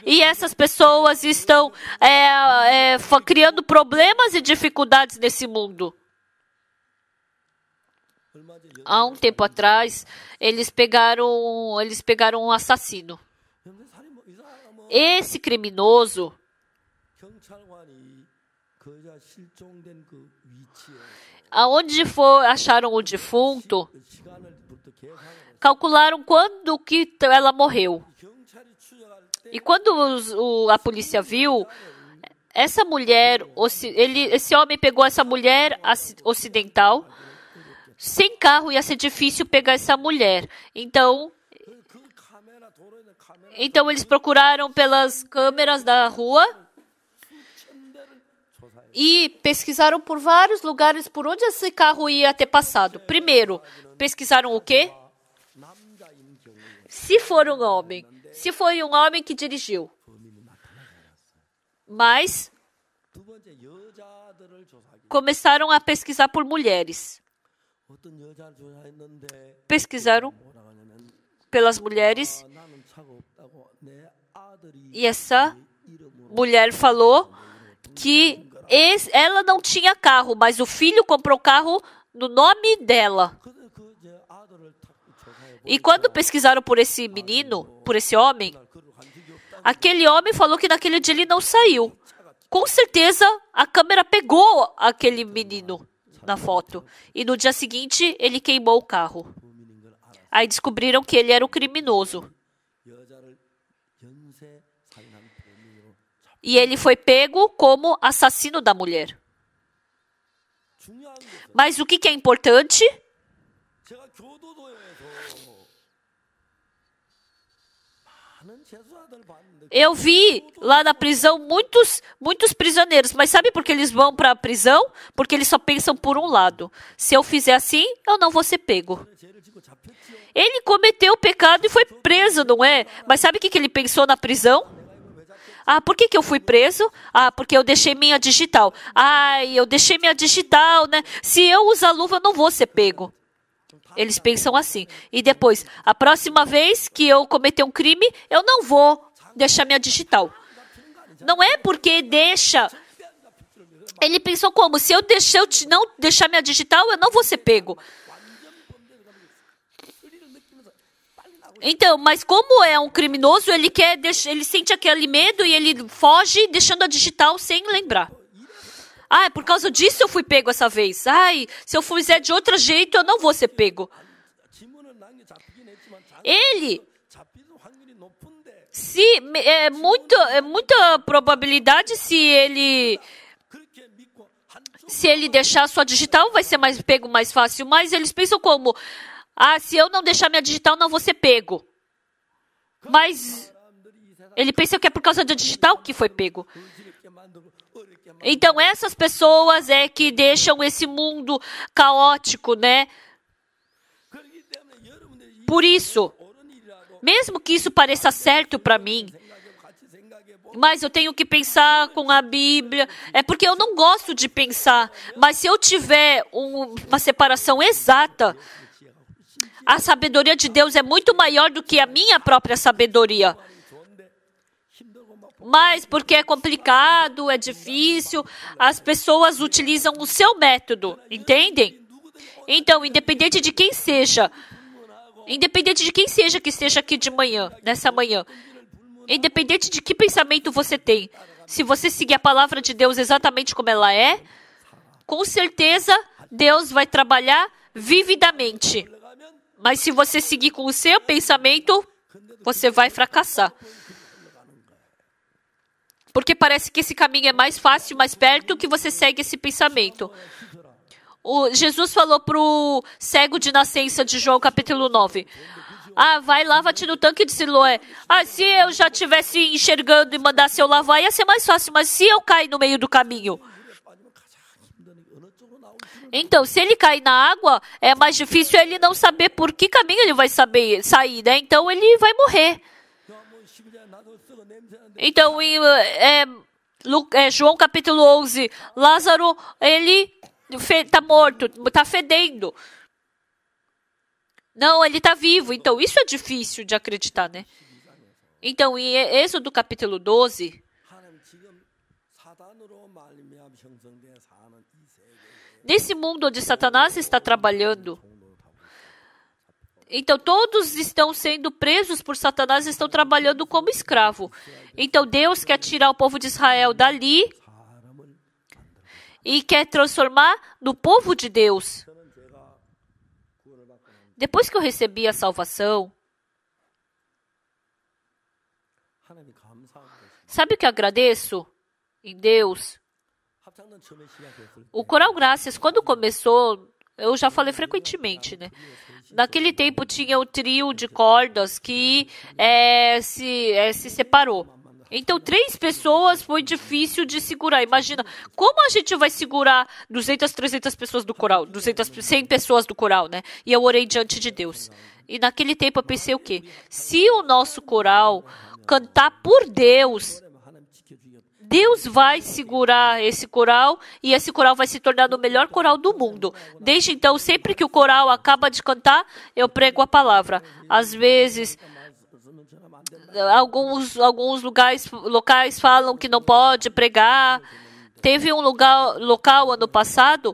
e essas pessoas estão é, é, criando problemas e dificuldades nesse mundo. Há um tempo atrás, eles pegaram, eles pegaram um assassino esse criminoso, aonde for acharam o defunto, calcularam quando que ela morreu. E quando os, o, a polícia viu, essa mulher, ele, esse homem pegou essa mulher ocidental, sem carro ia ser difícil pegar essa mulher. Então, então eles procuraram pelas câmeras da rua e pesquisaram por vários lugares por onde esse carro ia ter passado. Primeiro, pesquisaram o quê? Se for um homem, se foi um homem que dirigiu. Mas começaram a pesquisar por mulheres. Pesquisaram pelas mulheres e essa mulher falou que ela não tinha carro, mas o filho comprou carro no nome dela. E quando pesquisaram por esse menino, por esse homem, aquele homem falou que naquele dia ele não saiu. Com certeza a câmera pegou aquele menino na foto. E no dia seguinte ele queimou o carro. Aí descobriram que ele era um criminoso. e ele foi pego como assassino da mulher. Mas o que, que é importante? Eu vi lá na prisão muitos, muitos prisioneiros, mas sabe por que eles vão para a prisão? Porque eles só pensam por um lado. Se eu fizer assim, eu não vou ser pego. Ele cometeu o pecado e foi preso, não é? Mas sabe o que, que ele pensou na prisão? Ah, por que, que eu fui preso? Ah, porque eu deixei minha digital. Ah, eu deixei minha digital, né? Se eu usar luva, eu não vou ser pego. Eles pensam assim. E depois, a próxima vez que eu cometer um crime, eu não vou deixar minha digital. Não é porque deixa. Ele pensou como? Se eu, deixar, eu não deixar minha digital, eu não vou ser pego. Então, mas como é um criminoso, ele quer, ele sente aquele medo e ele foge, deixando a digital sem lembrar. Ah, por causa disso eu fui pego essa vez. Ai, se eu fizer de outro jeito, eu não vou ser pego. Ele se é muito é muita probabilidade se ele se ele deixar sua digital vai ser mais pego mais fácil, mas eles pensam como ah, se eu não deixar minha digital, não vou ser pego. Mas ele pensa que é por causa da digital que foi pego. Então, essas pessoas é que deixam esse mundo caótico, né? Por isso, mesmo que isso pareça certo para mim, mas eu tenho que pensar com a Bíblia. É porque eu não gosto de pensar. Mas se eu tiver um, uma separação exata, a sabedoria de Deus é muito maior do que a minha própria sabedoria. Mas porque é complicado, é difícil, as pessoas utilizam o seu método, entendem? Então, independente de quem seja, independente de quem seja que esteja aqui de manhã, nessa manhã, independente de que pensamento você tem, se você seguir a palavra de Deus exatamente como ela é, com certeza Deus vai trabalhar vividamente. Mas se você seguir com o seu pensamento, você vai fracassar. Porque parece que esse caminho é mais fácil, mais perto, que você segue esse pensamento. O Jesus falou para o cego de nascença de João capítulo 9. Ah, vai, lava-te no tanque de Siloé. Ah, se eu já estivesse enxergando e mandasse eu lavar, ia ser mais fácil. Mas se eu cair no meio do caminho, então, se ele cair na água, é mais difícil ele não saber por que caminho ele vai saber sair, né? Então ele vai morrer. Então, em, é, é, João capítulo 11, Lázaro, ele está morto, está fedendo. Não, ele está vivo. Então, isso é difícil de acreditar, né? Então, em Êxodo capítulo 12, Nesse mundo onde Satanás está trabalhando, então todos estão sendo presos por Satanás, estão trabalhando como escravo. Então Deus quer tirar o povo de Israel dali e quer transformar no povo de Deus. Depois que eu recebi a salvação, sabe o que agradeço em Deus? O Coral Graças, quando começou, eu já falei frequentemente, né? Naquele tempo tinha o trio de cordas que é, se, é, se separou. Então, três pessoas foi difícil de segurar. Imagina, como a gente vai segurar 200, 300 pessoas do coral? 200, 100 pessoas do coral, né? E eu orei diante de Deus. E naquele tempo eu pensei o quê? Se o nosso coral cantar por Deus, Deus vai segurar esse coral e esse coral vai se tornar o melhor coral do mundo. Desde então, sempre que o coral acaba de cantar, eu prego a palavra. Às vezes, alguns, alguns lugares, locais falam que não pode pregar. Teve um lugar, local ano passado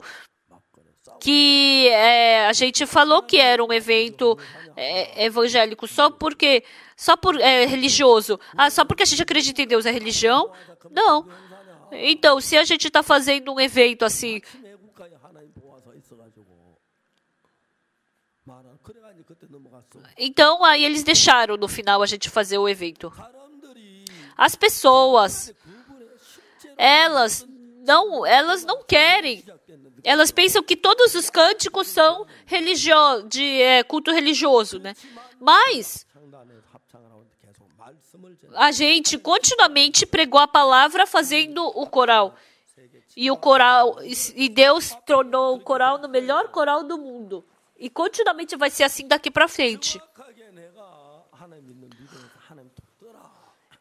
que é, a gente falou que era um evento é, evangélico só porque só por é religioso ah só porque a gente acredita em Deus é religião não. Então, se a gente está fazendo um evento assim. Então, aí eles deixaram no final a gente fazer o evento. As pessoas, elas não, elas não querem. Elas pensam que todos os cânticos são religio, de é, culto religioso, né? Mas a gente continuamente pregou a palavra fazendo o coral. E o coral e Deus tornou o coral no melhor coral do mundo. E continuamente vai ser assim daqui para frente.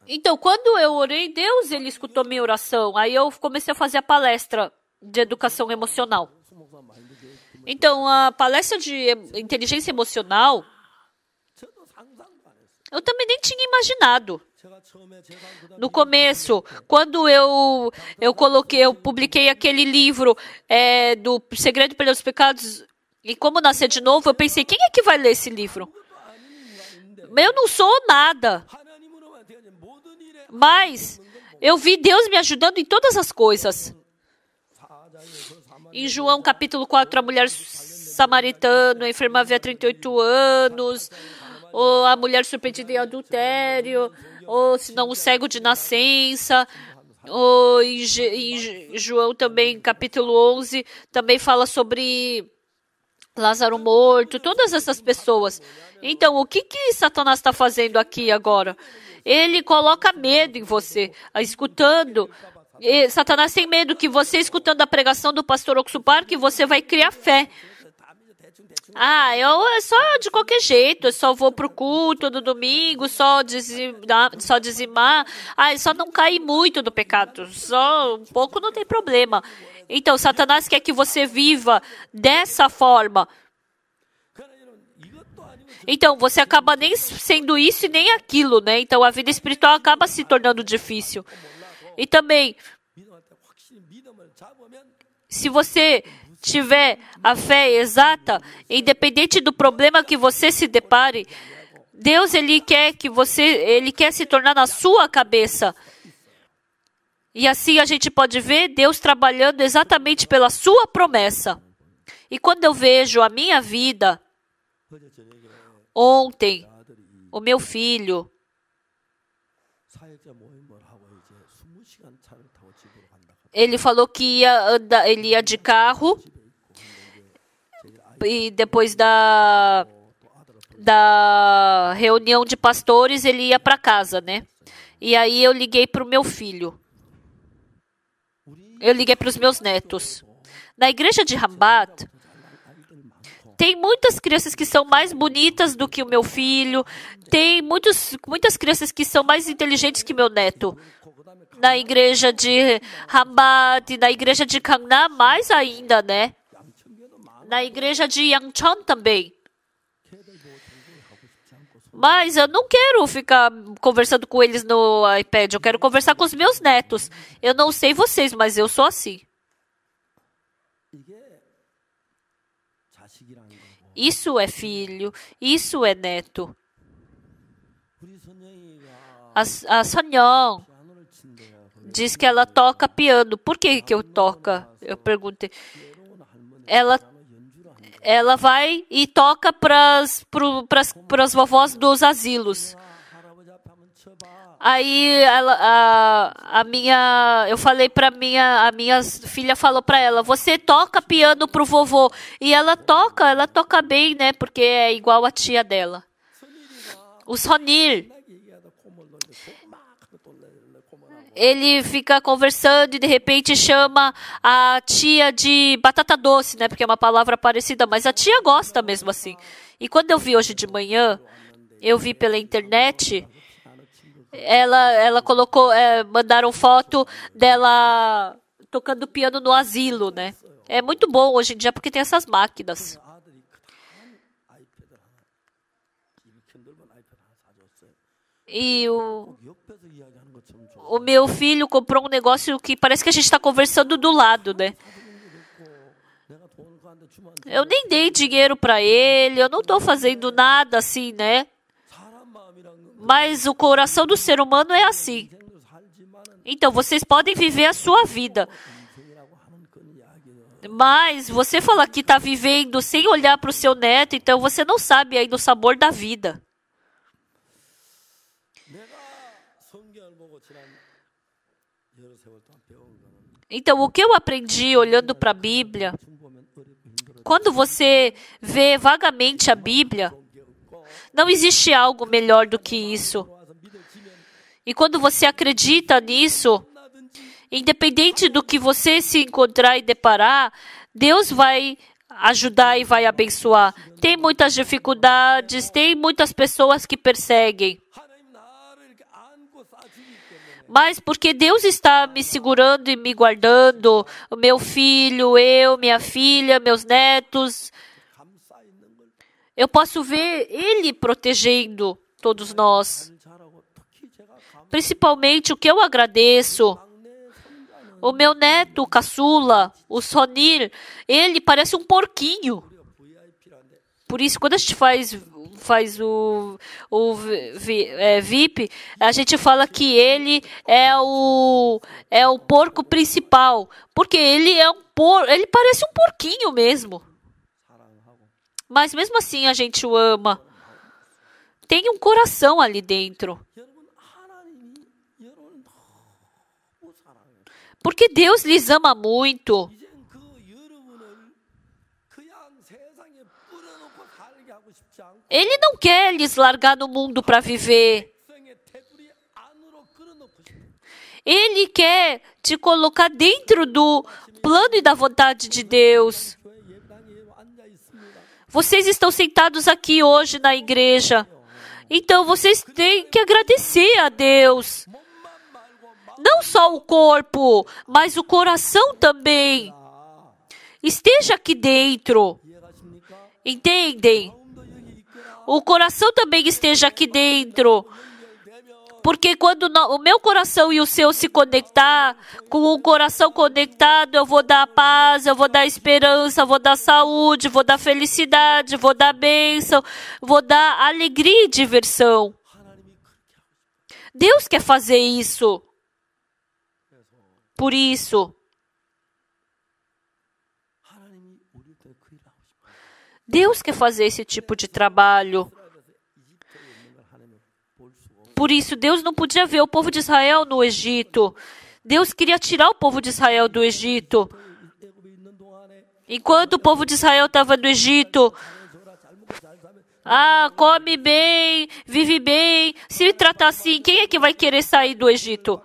Então, quando eu orei, Deus ele escutou minha oração. Aí eu comecei a fazer a palestra de educação emocional. Então, a palestra de inteligência emocional eu também nem tinha imaginado. No começo, quando eu eu coloquei, eu publiquei aquele livro é, do Segredo para os Pecados e Como Nascer de Novo, eu pensei, quem é que vai ler esse livro? Eu não sou nada. Mas eu vi Deus me ajudando em todas as coisas. Em João capítulo 4, a mulher samaritana, a enferma havia 38 anos ou a mulher surpreendida em adultério, ou se não o cego de nascença. Ou em, em João também, capítulo 11, também fala sobre Lázaro morto, todas essas pessoas. Então, o que, que Satanás está fazendo aqui agora? Ele coloca medo em você, escutando. E Satanás tem medo que você, escutando a pregação do pastor Oxupar, que você vai criar fé. Ah, eu só de qualquer jeito, eu só vou pro culto no domingo, só dizimar, só dizimar. Ah, só não cair muito do pecado, só um pouco não tem problema. Então, Satanás quer que você viva dessa forma. Então, você acaba nem sendo isso e nem aquilo, né? Então, a vida espiritual acaba se tornando difícil. E também, se você tiver a fé exata, independente do problema que você se depare, Deus ele quer que você, ele quer se tornar na sua cabeça. E assim a gente pode ver Deus trabalhando exatamente pela sua promessa. E quando eu vejo a minha vida, ontem, o meu filho, Ele falou que ia, andar, ele ia de carro e depois da, da reunião de pastores ele ia para casa, né? E aí eu liguei para o meu filho. Eu liguei para os meus netos. Na igreja de Rabat, tem muitas crianças que são mais bonitas do que o meu filho. Tem muitos, muitas crianças que são mais inteligentes que meu neto na igreja de Rabat, na igreja de Canaã, mais ainda, né? Na igreja de Yangchon também. Mas eu não quero ficar conversando com eles no iPad. Eu quero conversar com os meus netos. Eu não sei vocês, mas eu sou assim. Isso é filho, isso é neto. A, a Sonyeong diz que ela toca piano. Por que que eu toca? Eu perguntei. Ela ela vai e toca para as vovós dos asilos. Aí ela, a, a minha, eu falei para minha, a minha filha falou para ela, você toca piano pro vovô e ela toca, ela toca bem, né? Porque é igual a tia dela. O Sonir, ele fica conversando e de repente chama a tia de batata doce, né? Porque é uma palavra parecida, mas a tia gosta mesmo assim. E quando eu vi hoje de manhã, eu vi pela internet, ela, ela colocou, é, mandaram foto dela tocando piano no asilo, né? É muito bom hoje em dia porque tem essas máquinas. E o, o meu filho comprou um negócio que parece que a gente está conversando do lado, né? Eu nem dei dinheiro para ele, eu não estou fazendo nada assim, né? Mas o coração do ser humano é assim. Então, vocês podem viver a sua vida. Mas você fala que está vivendo sem olhar para o seu neto, então você não sabe ainda o sabor da vida. Então, o que eu aprendi olhando para a Bíblia, quando você vê vagamente a Bíblia, não existe algo melhor do que isso. E quando você acredita nisso, independente do que você se encontrar e deparar, Deus vai ajudar e vai abençoar. Tem muitas dificuldades, tem muitas pessoas que perseguem mas porque Deus está me segurando e me guardando, o meu filho, eu, minha filha, meus netos. Eu posso ver Ele protegendo todos nós. Principalmente o que eu agradeço. O meu neto, o caçula, o Sonir, ele parece um porquinho. Por isso, quando a gente faz faz o, o vi, é, VIP, a gente fala que ele é o, é o porco principal. Porque ele é um porco. Ele parece um porquinho mesmo. Mas mesmo assim a gente o ama. Tem um coração ali dentro. Porque Deus lhes ama muito. Ele não quer lhes largar no mundo para viver. Ele quer te colocar dentro do plano e da vontade de Deus. Vocês estão sentados aqui hoje na igreja. Então vocês têm que agradecer a Deus. Não só o corpo, mas o coração também. Esteja aqui dentro. Entendem? o coração também esteja aqui dentro. Porque quando o meu coração e o seu se conectar, com o coração conectado, eu vou dar paz, eu vou dar esperança, vou dar saúde, vou dar felicidade, vou dar bênção, vou dar alegria e diversão. Deus quer fazer isso. Por isso, Deus quer fazer esse tipo de trabalho. Por isso, Deus não podia ver o povo de Israel no Egito. Deus queria tirar o povo de Israel do Egito. Enquanto o povo de Israel estava no Egito, ah, come bem, vive bem. Se tratar assim, quem é que vai querer sair do Egito?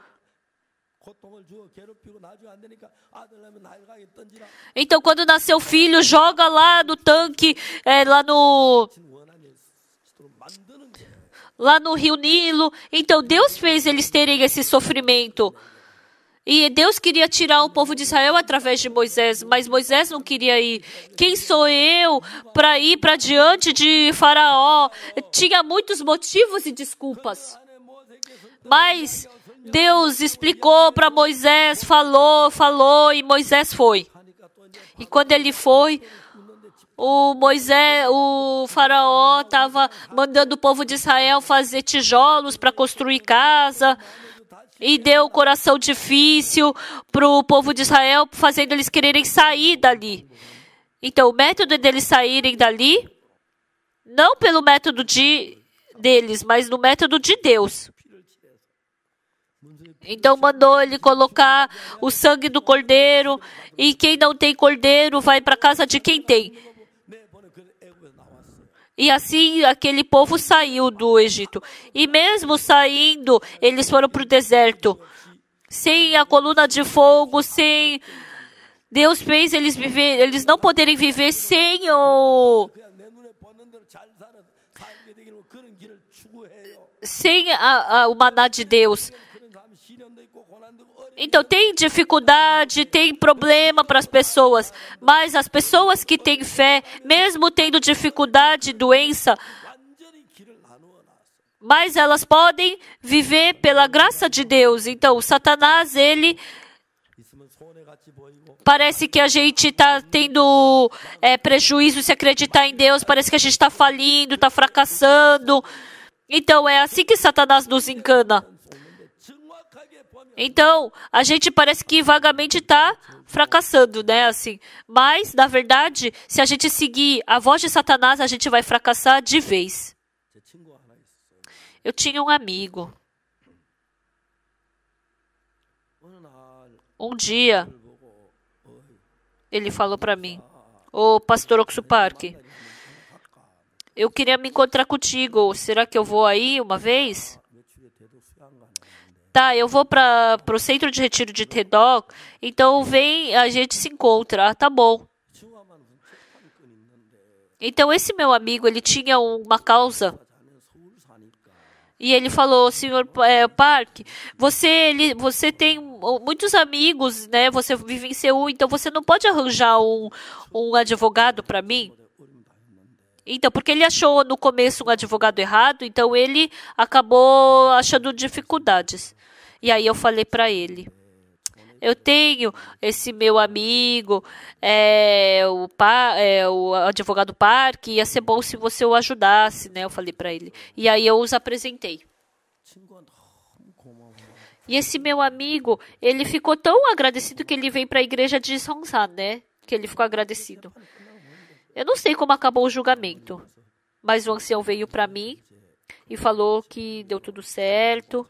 Então, quando nasceu o filho, joga lá no tanque, é, lá no. Lá no Rio Nilo. Então, Deus fez eles terem esse sofrimento. E Deus queria tirar o povo de Israel através de Moisés, mas Moisés não queria ir. Quem sou eu para ir para diante de Faraó? Tinha muitos motivos e desculpas. Mas Deus explicou para Moisés, falou, falou e Moisés foi. E quando ele foi, o Moisés, o faraó estava mandando o povo de Israel fazer tijolos para construir casa e deu coração difícil para o povo de Israel, fazendo eles quererem sair dali. Então, o método deles saírem dali, não pelo método de deles, mas no método de Deus. Então mandou ele colocar o sangue do cordeiro, e quem não tem cordeiro vai para casa de quem tem. E assim aquele povo saiu do Egito. E mesmo saindo, eles foram para o deserto. Sem a coluna de fogo, sem. Deus fez eles viver, eles não poderem viver sem o. Sem a, a, o maná de Deus. Então tem dificuldade, tem problema para as pessoas, mas as pessoas que têm fé, mesmo tendo dificuldade, doença, mas elas podem viver pela graça de Deus. Então, Satanás, ele Parece que a gente está tendo é, prejuízo se acreditar em Deus, parece que a gente está falindo, está fracassando. Então é assim que Satanás nos engana. Então, a gente parece que vagamente está fracassando, né? Assim, mas na verdade, se a gente seguir a voz de Satanás, a gente vai fracassar de vez. Eu tinha um amigo. Um dia, ele falou para mim: ô oh, pastor Oxu Park, eu queria me encontrar contigo. Será que eu vou aí uma vez?" tá, eu vou para o centro de retiro de TEDOC então vem, a gente se encontra, ah, tá bom. Então esse meu amigo, ele tinha uma causa. E ele falou, senhor é, Park, você, ele, você tem muitos amigos, né? Você vive em Seul, então você não pode arranjar um, um advogado para mim? Então, porque ele achou no começo um advogado errado, então ele acabou achando dificuldades. E aí eu falei para ele. Eu tenho esse meu amigo, é, o, pa, é, o advogado Parque, ia ser bom se você o ajudasse, né? Eu falei para ele. E aí eu os apresentei. E esse meu amigo, ele ficou tão agradecido que ele veio para a igreja de Songsan, né? Que ele ficou agradecido. Eu não sei como acabou o julgamento, mas o ancião veio para mim e falou que deu tudo certo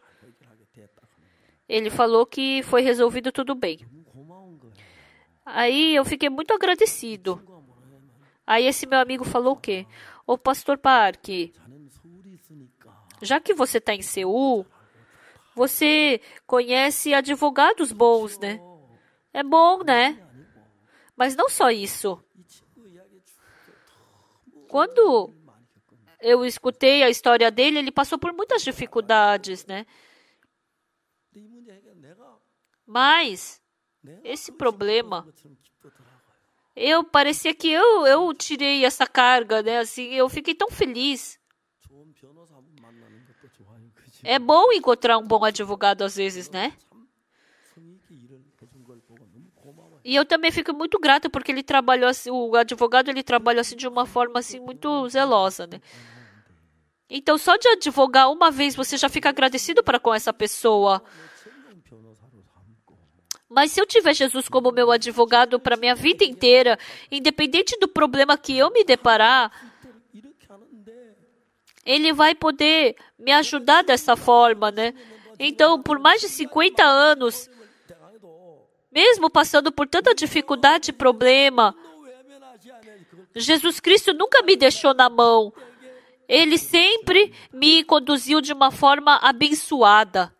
ele falou que foi resolvido tudo bem. Aí eu fiquei muito agradecido. Aí esse meu amigo falou o quê? Ô pastor Park, já que você está em Seul, você conhece advogados bons, né? É bom, né? Mas não só isso. Quando eu escutei a história dele, ele passou por muitas dificuldades, né? Mas esse problema, eu parecia que eu eu tirei essa carga, né? Assim, eu fiquei tão feliz. É bom encontrar um bom advogado às vezes, né? E eu também fico muito grato porque ele trabalhou assim, o advogado ele trabalhou assim de uma forma assim muito zelosa, né? Então, só de advogar uma vez, você já fica agradecido para com essa pessoa. Mas se eu tiver Jesus como meu advogado para minha vida inteira, independente do problema que eu me deparar, ele vai poder me ajudar dessa forma, né? Então, por mais de 50 anos, mesmo passando por tanta dificuldade e problema, Jesus Cristo nunca me deixou na mão. Ele sempre me conduziu de uma forma abençoada.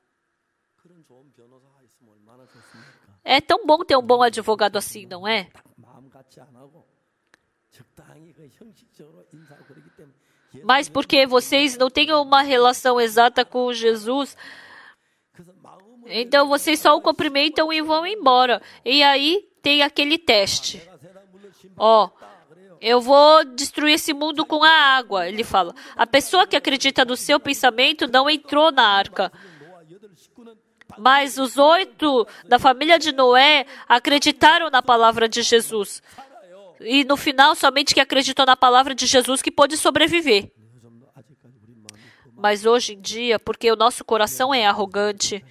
É tão bom ter um bom advogado assim, não é? Mas porque vocês não têm uma relação exata com Jesus, então vocês só o cumprimentam e vão embora. E aí tem aquele teste. Ó, oh, eu vou destruir esse mundo com a água, ele fala. A pessoa que acredita no seu pensamento não entrou na arca. Mas os oito da família de Noé acreditaram na palavra de Jesus. E no final, somente que acreditou na palavra de Jesus que pôde sobreviver. Mas hoje em dia, porque o nosso coração é arrogante,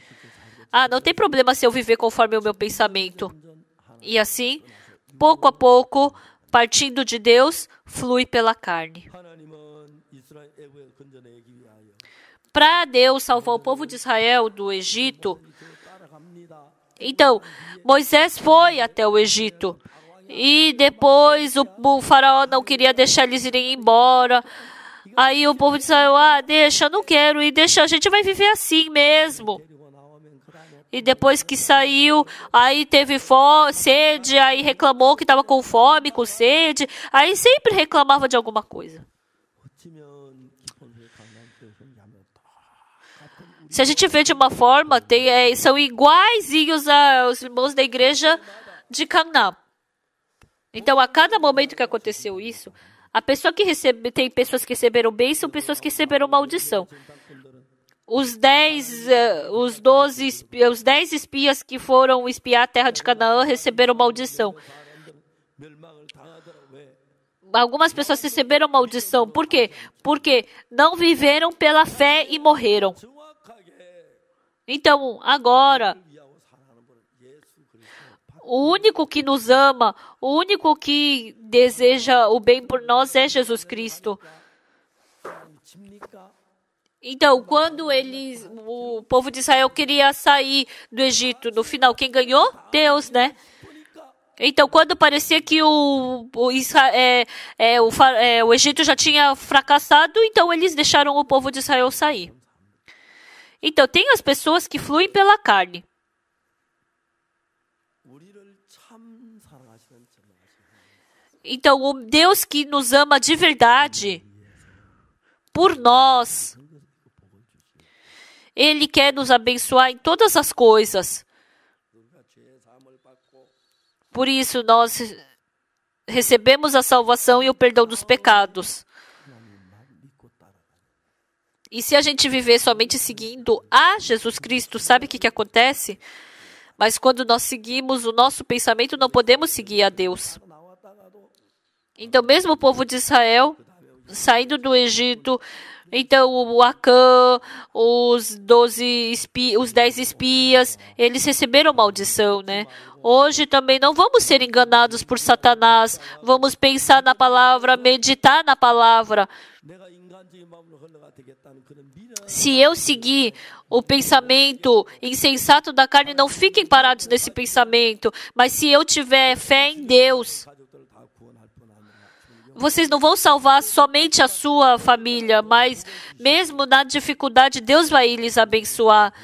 ah, não tem problema se eu viver conforme o meu pensamento. E assim, pouco a pouco, partindo de Deus, flui pela carne. Para Deus salvar o povo de Israel do Egito, então Moisés foi até o Egito. E depois o, o faraó não queria deixar eles irem embora. Aí o povo de Israel, ah, deixa, não quero, e deixa, a gente vai viver assim mesmo. E depois que saiu, aí teve sede, aí reclamou que estava com fome, com sede, aí sempre reclamava de alguma coisa. Se a gente vê de uma forma, tem, é, são iguaizinhos aos irmãos da igreja de Canaã. Então, a cada momento que aconteceu isso, a pessoa que recebe, tem pessoas que receberam bênção, pessoas que receberam maldição os dez, eh, os doze, os dez espias que foram espiar a terra de Canaã receberam maldição. Algumas pessoas receberam maldição. Por quê? Porque não viveram pela fé e morreram. Então, agora, o único que nos ama, o único que deseja o bem por nós é Jesus Cristo. Então, quando eles, o povo de Israel queria sair do Egito, no final, quem ganhou? Deus, né? Então, quando parecia que o, o, Israel, é, é, o, é, o Egito já tinha fracassado, então eles deixaram o povo de Israel sair. Então, tem as pessoas que fluem pela carne. Então, o Deus que nos ama de verdade, por nós, ele quer nos abençoar em todas as coisas. Por isso, nós recebemos a salvação e o perdão dos pecados. E se a gente viver somente seguindo a Jesus Cristo, sabe o que, que acontece? Mas quando nós seguimos o nosso pensamento, não podemos seguir a Deus. Então, mesmo o povo de Israel, saindo do Egito, então, o Akan, os, 12 espi, os 10 espias, eles receberam maldição, né? Hoje também não vamos ser enganados por Satanás. Vamos pensar na palavra, meditar na palavra. Se eu seguir o pensamento insensato da carne, não fiquem parados nesse pensamento. Mas se eu tiver fé em Deus, vocês não vão salvar somente a sua família, mas mesmo na dificuldade, Deus vai lhes abençoar.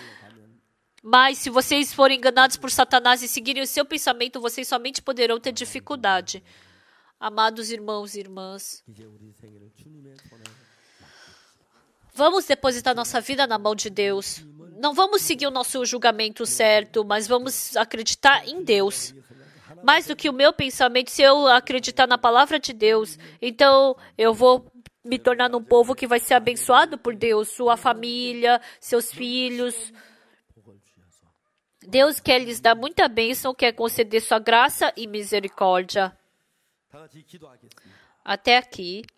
Mas se vocês forem enganados por Satanás e seguirem o seu pensamento, vocês somente poderão ter dificuldade. Amados irmãos e irmãs, vamos depositar nossa vida na mão de Deus. Não vamos seguir o nosso julgamento certo, mas vamos acreditar em Deus mais do que o meu pensamento, se eu acreditar na palavra de Deus, então eu vou me tornar um povo que vai ser abençoado por Deus, sua família, seus filhos. Deus quer lhes dar muita bênção, quer conceder sua graça e misericórdia. Até aqui.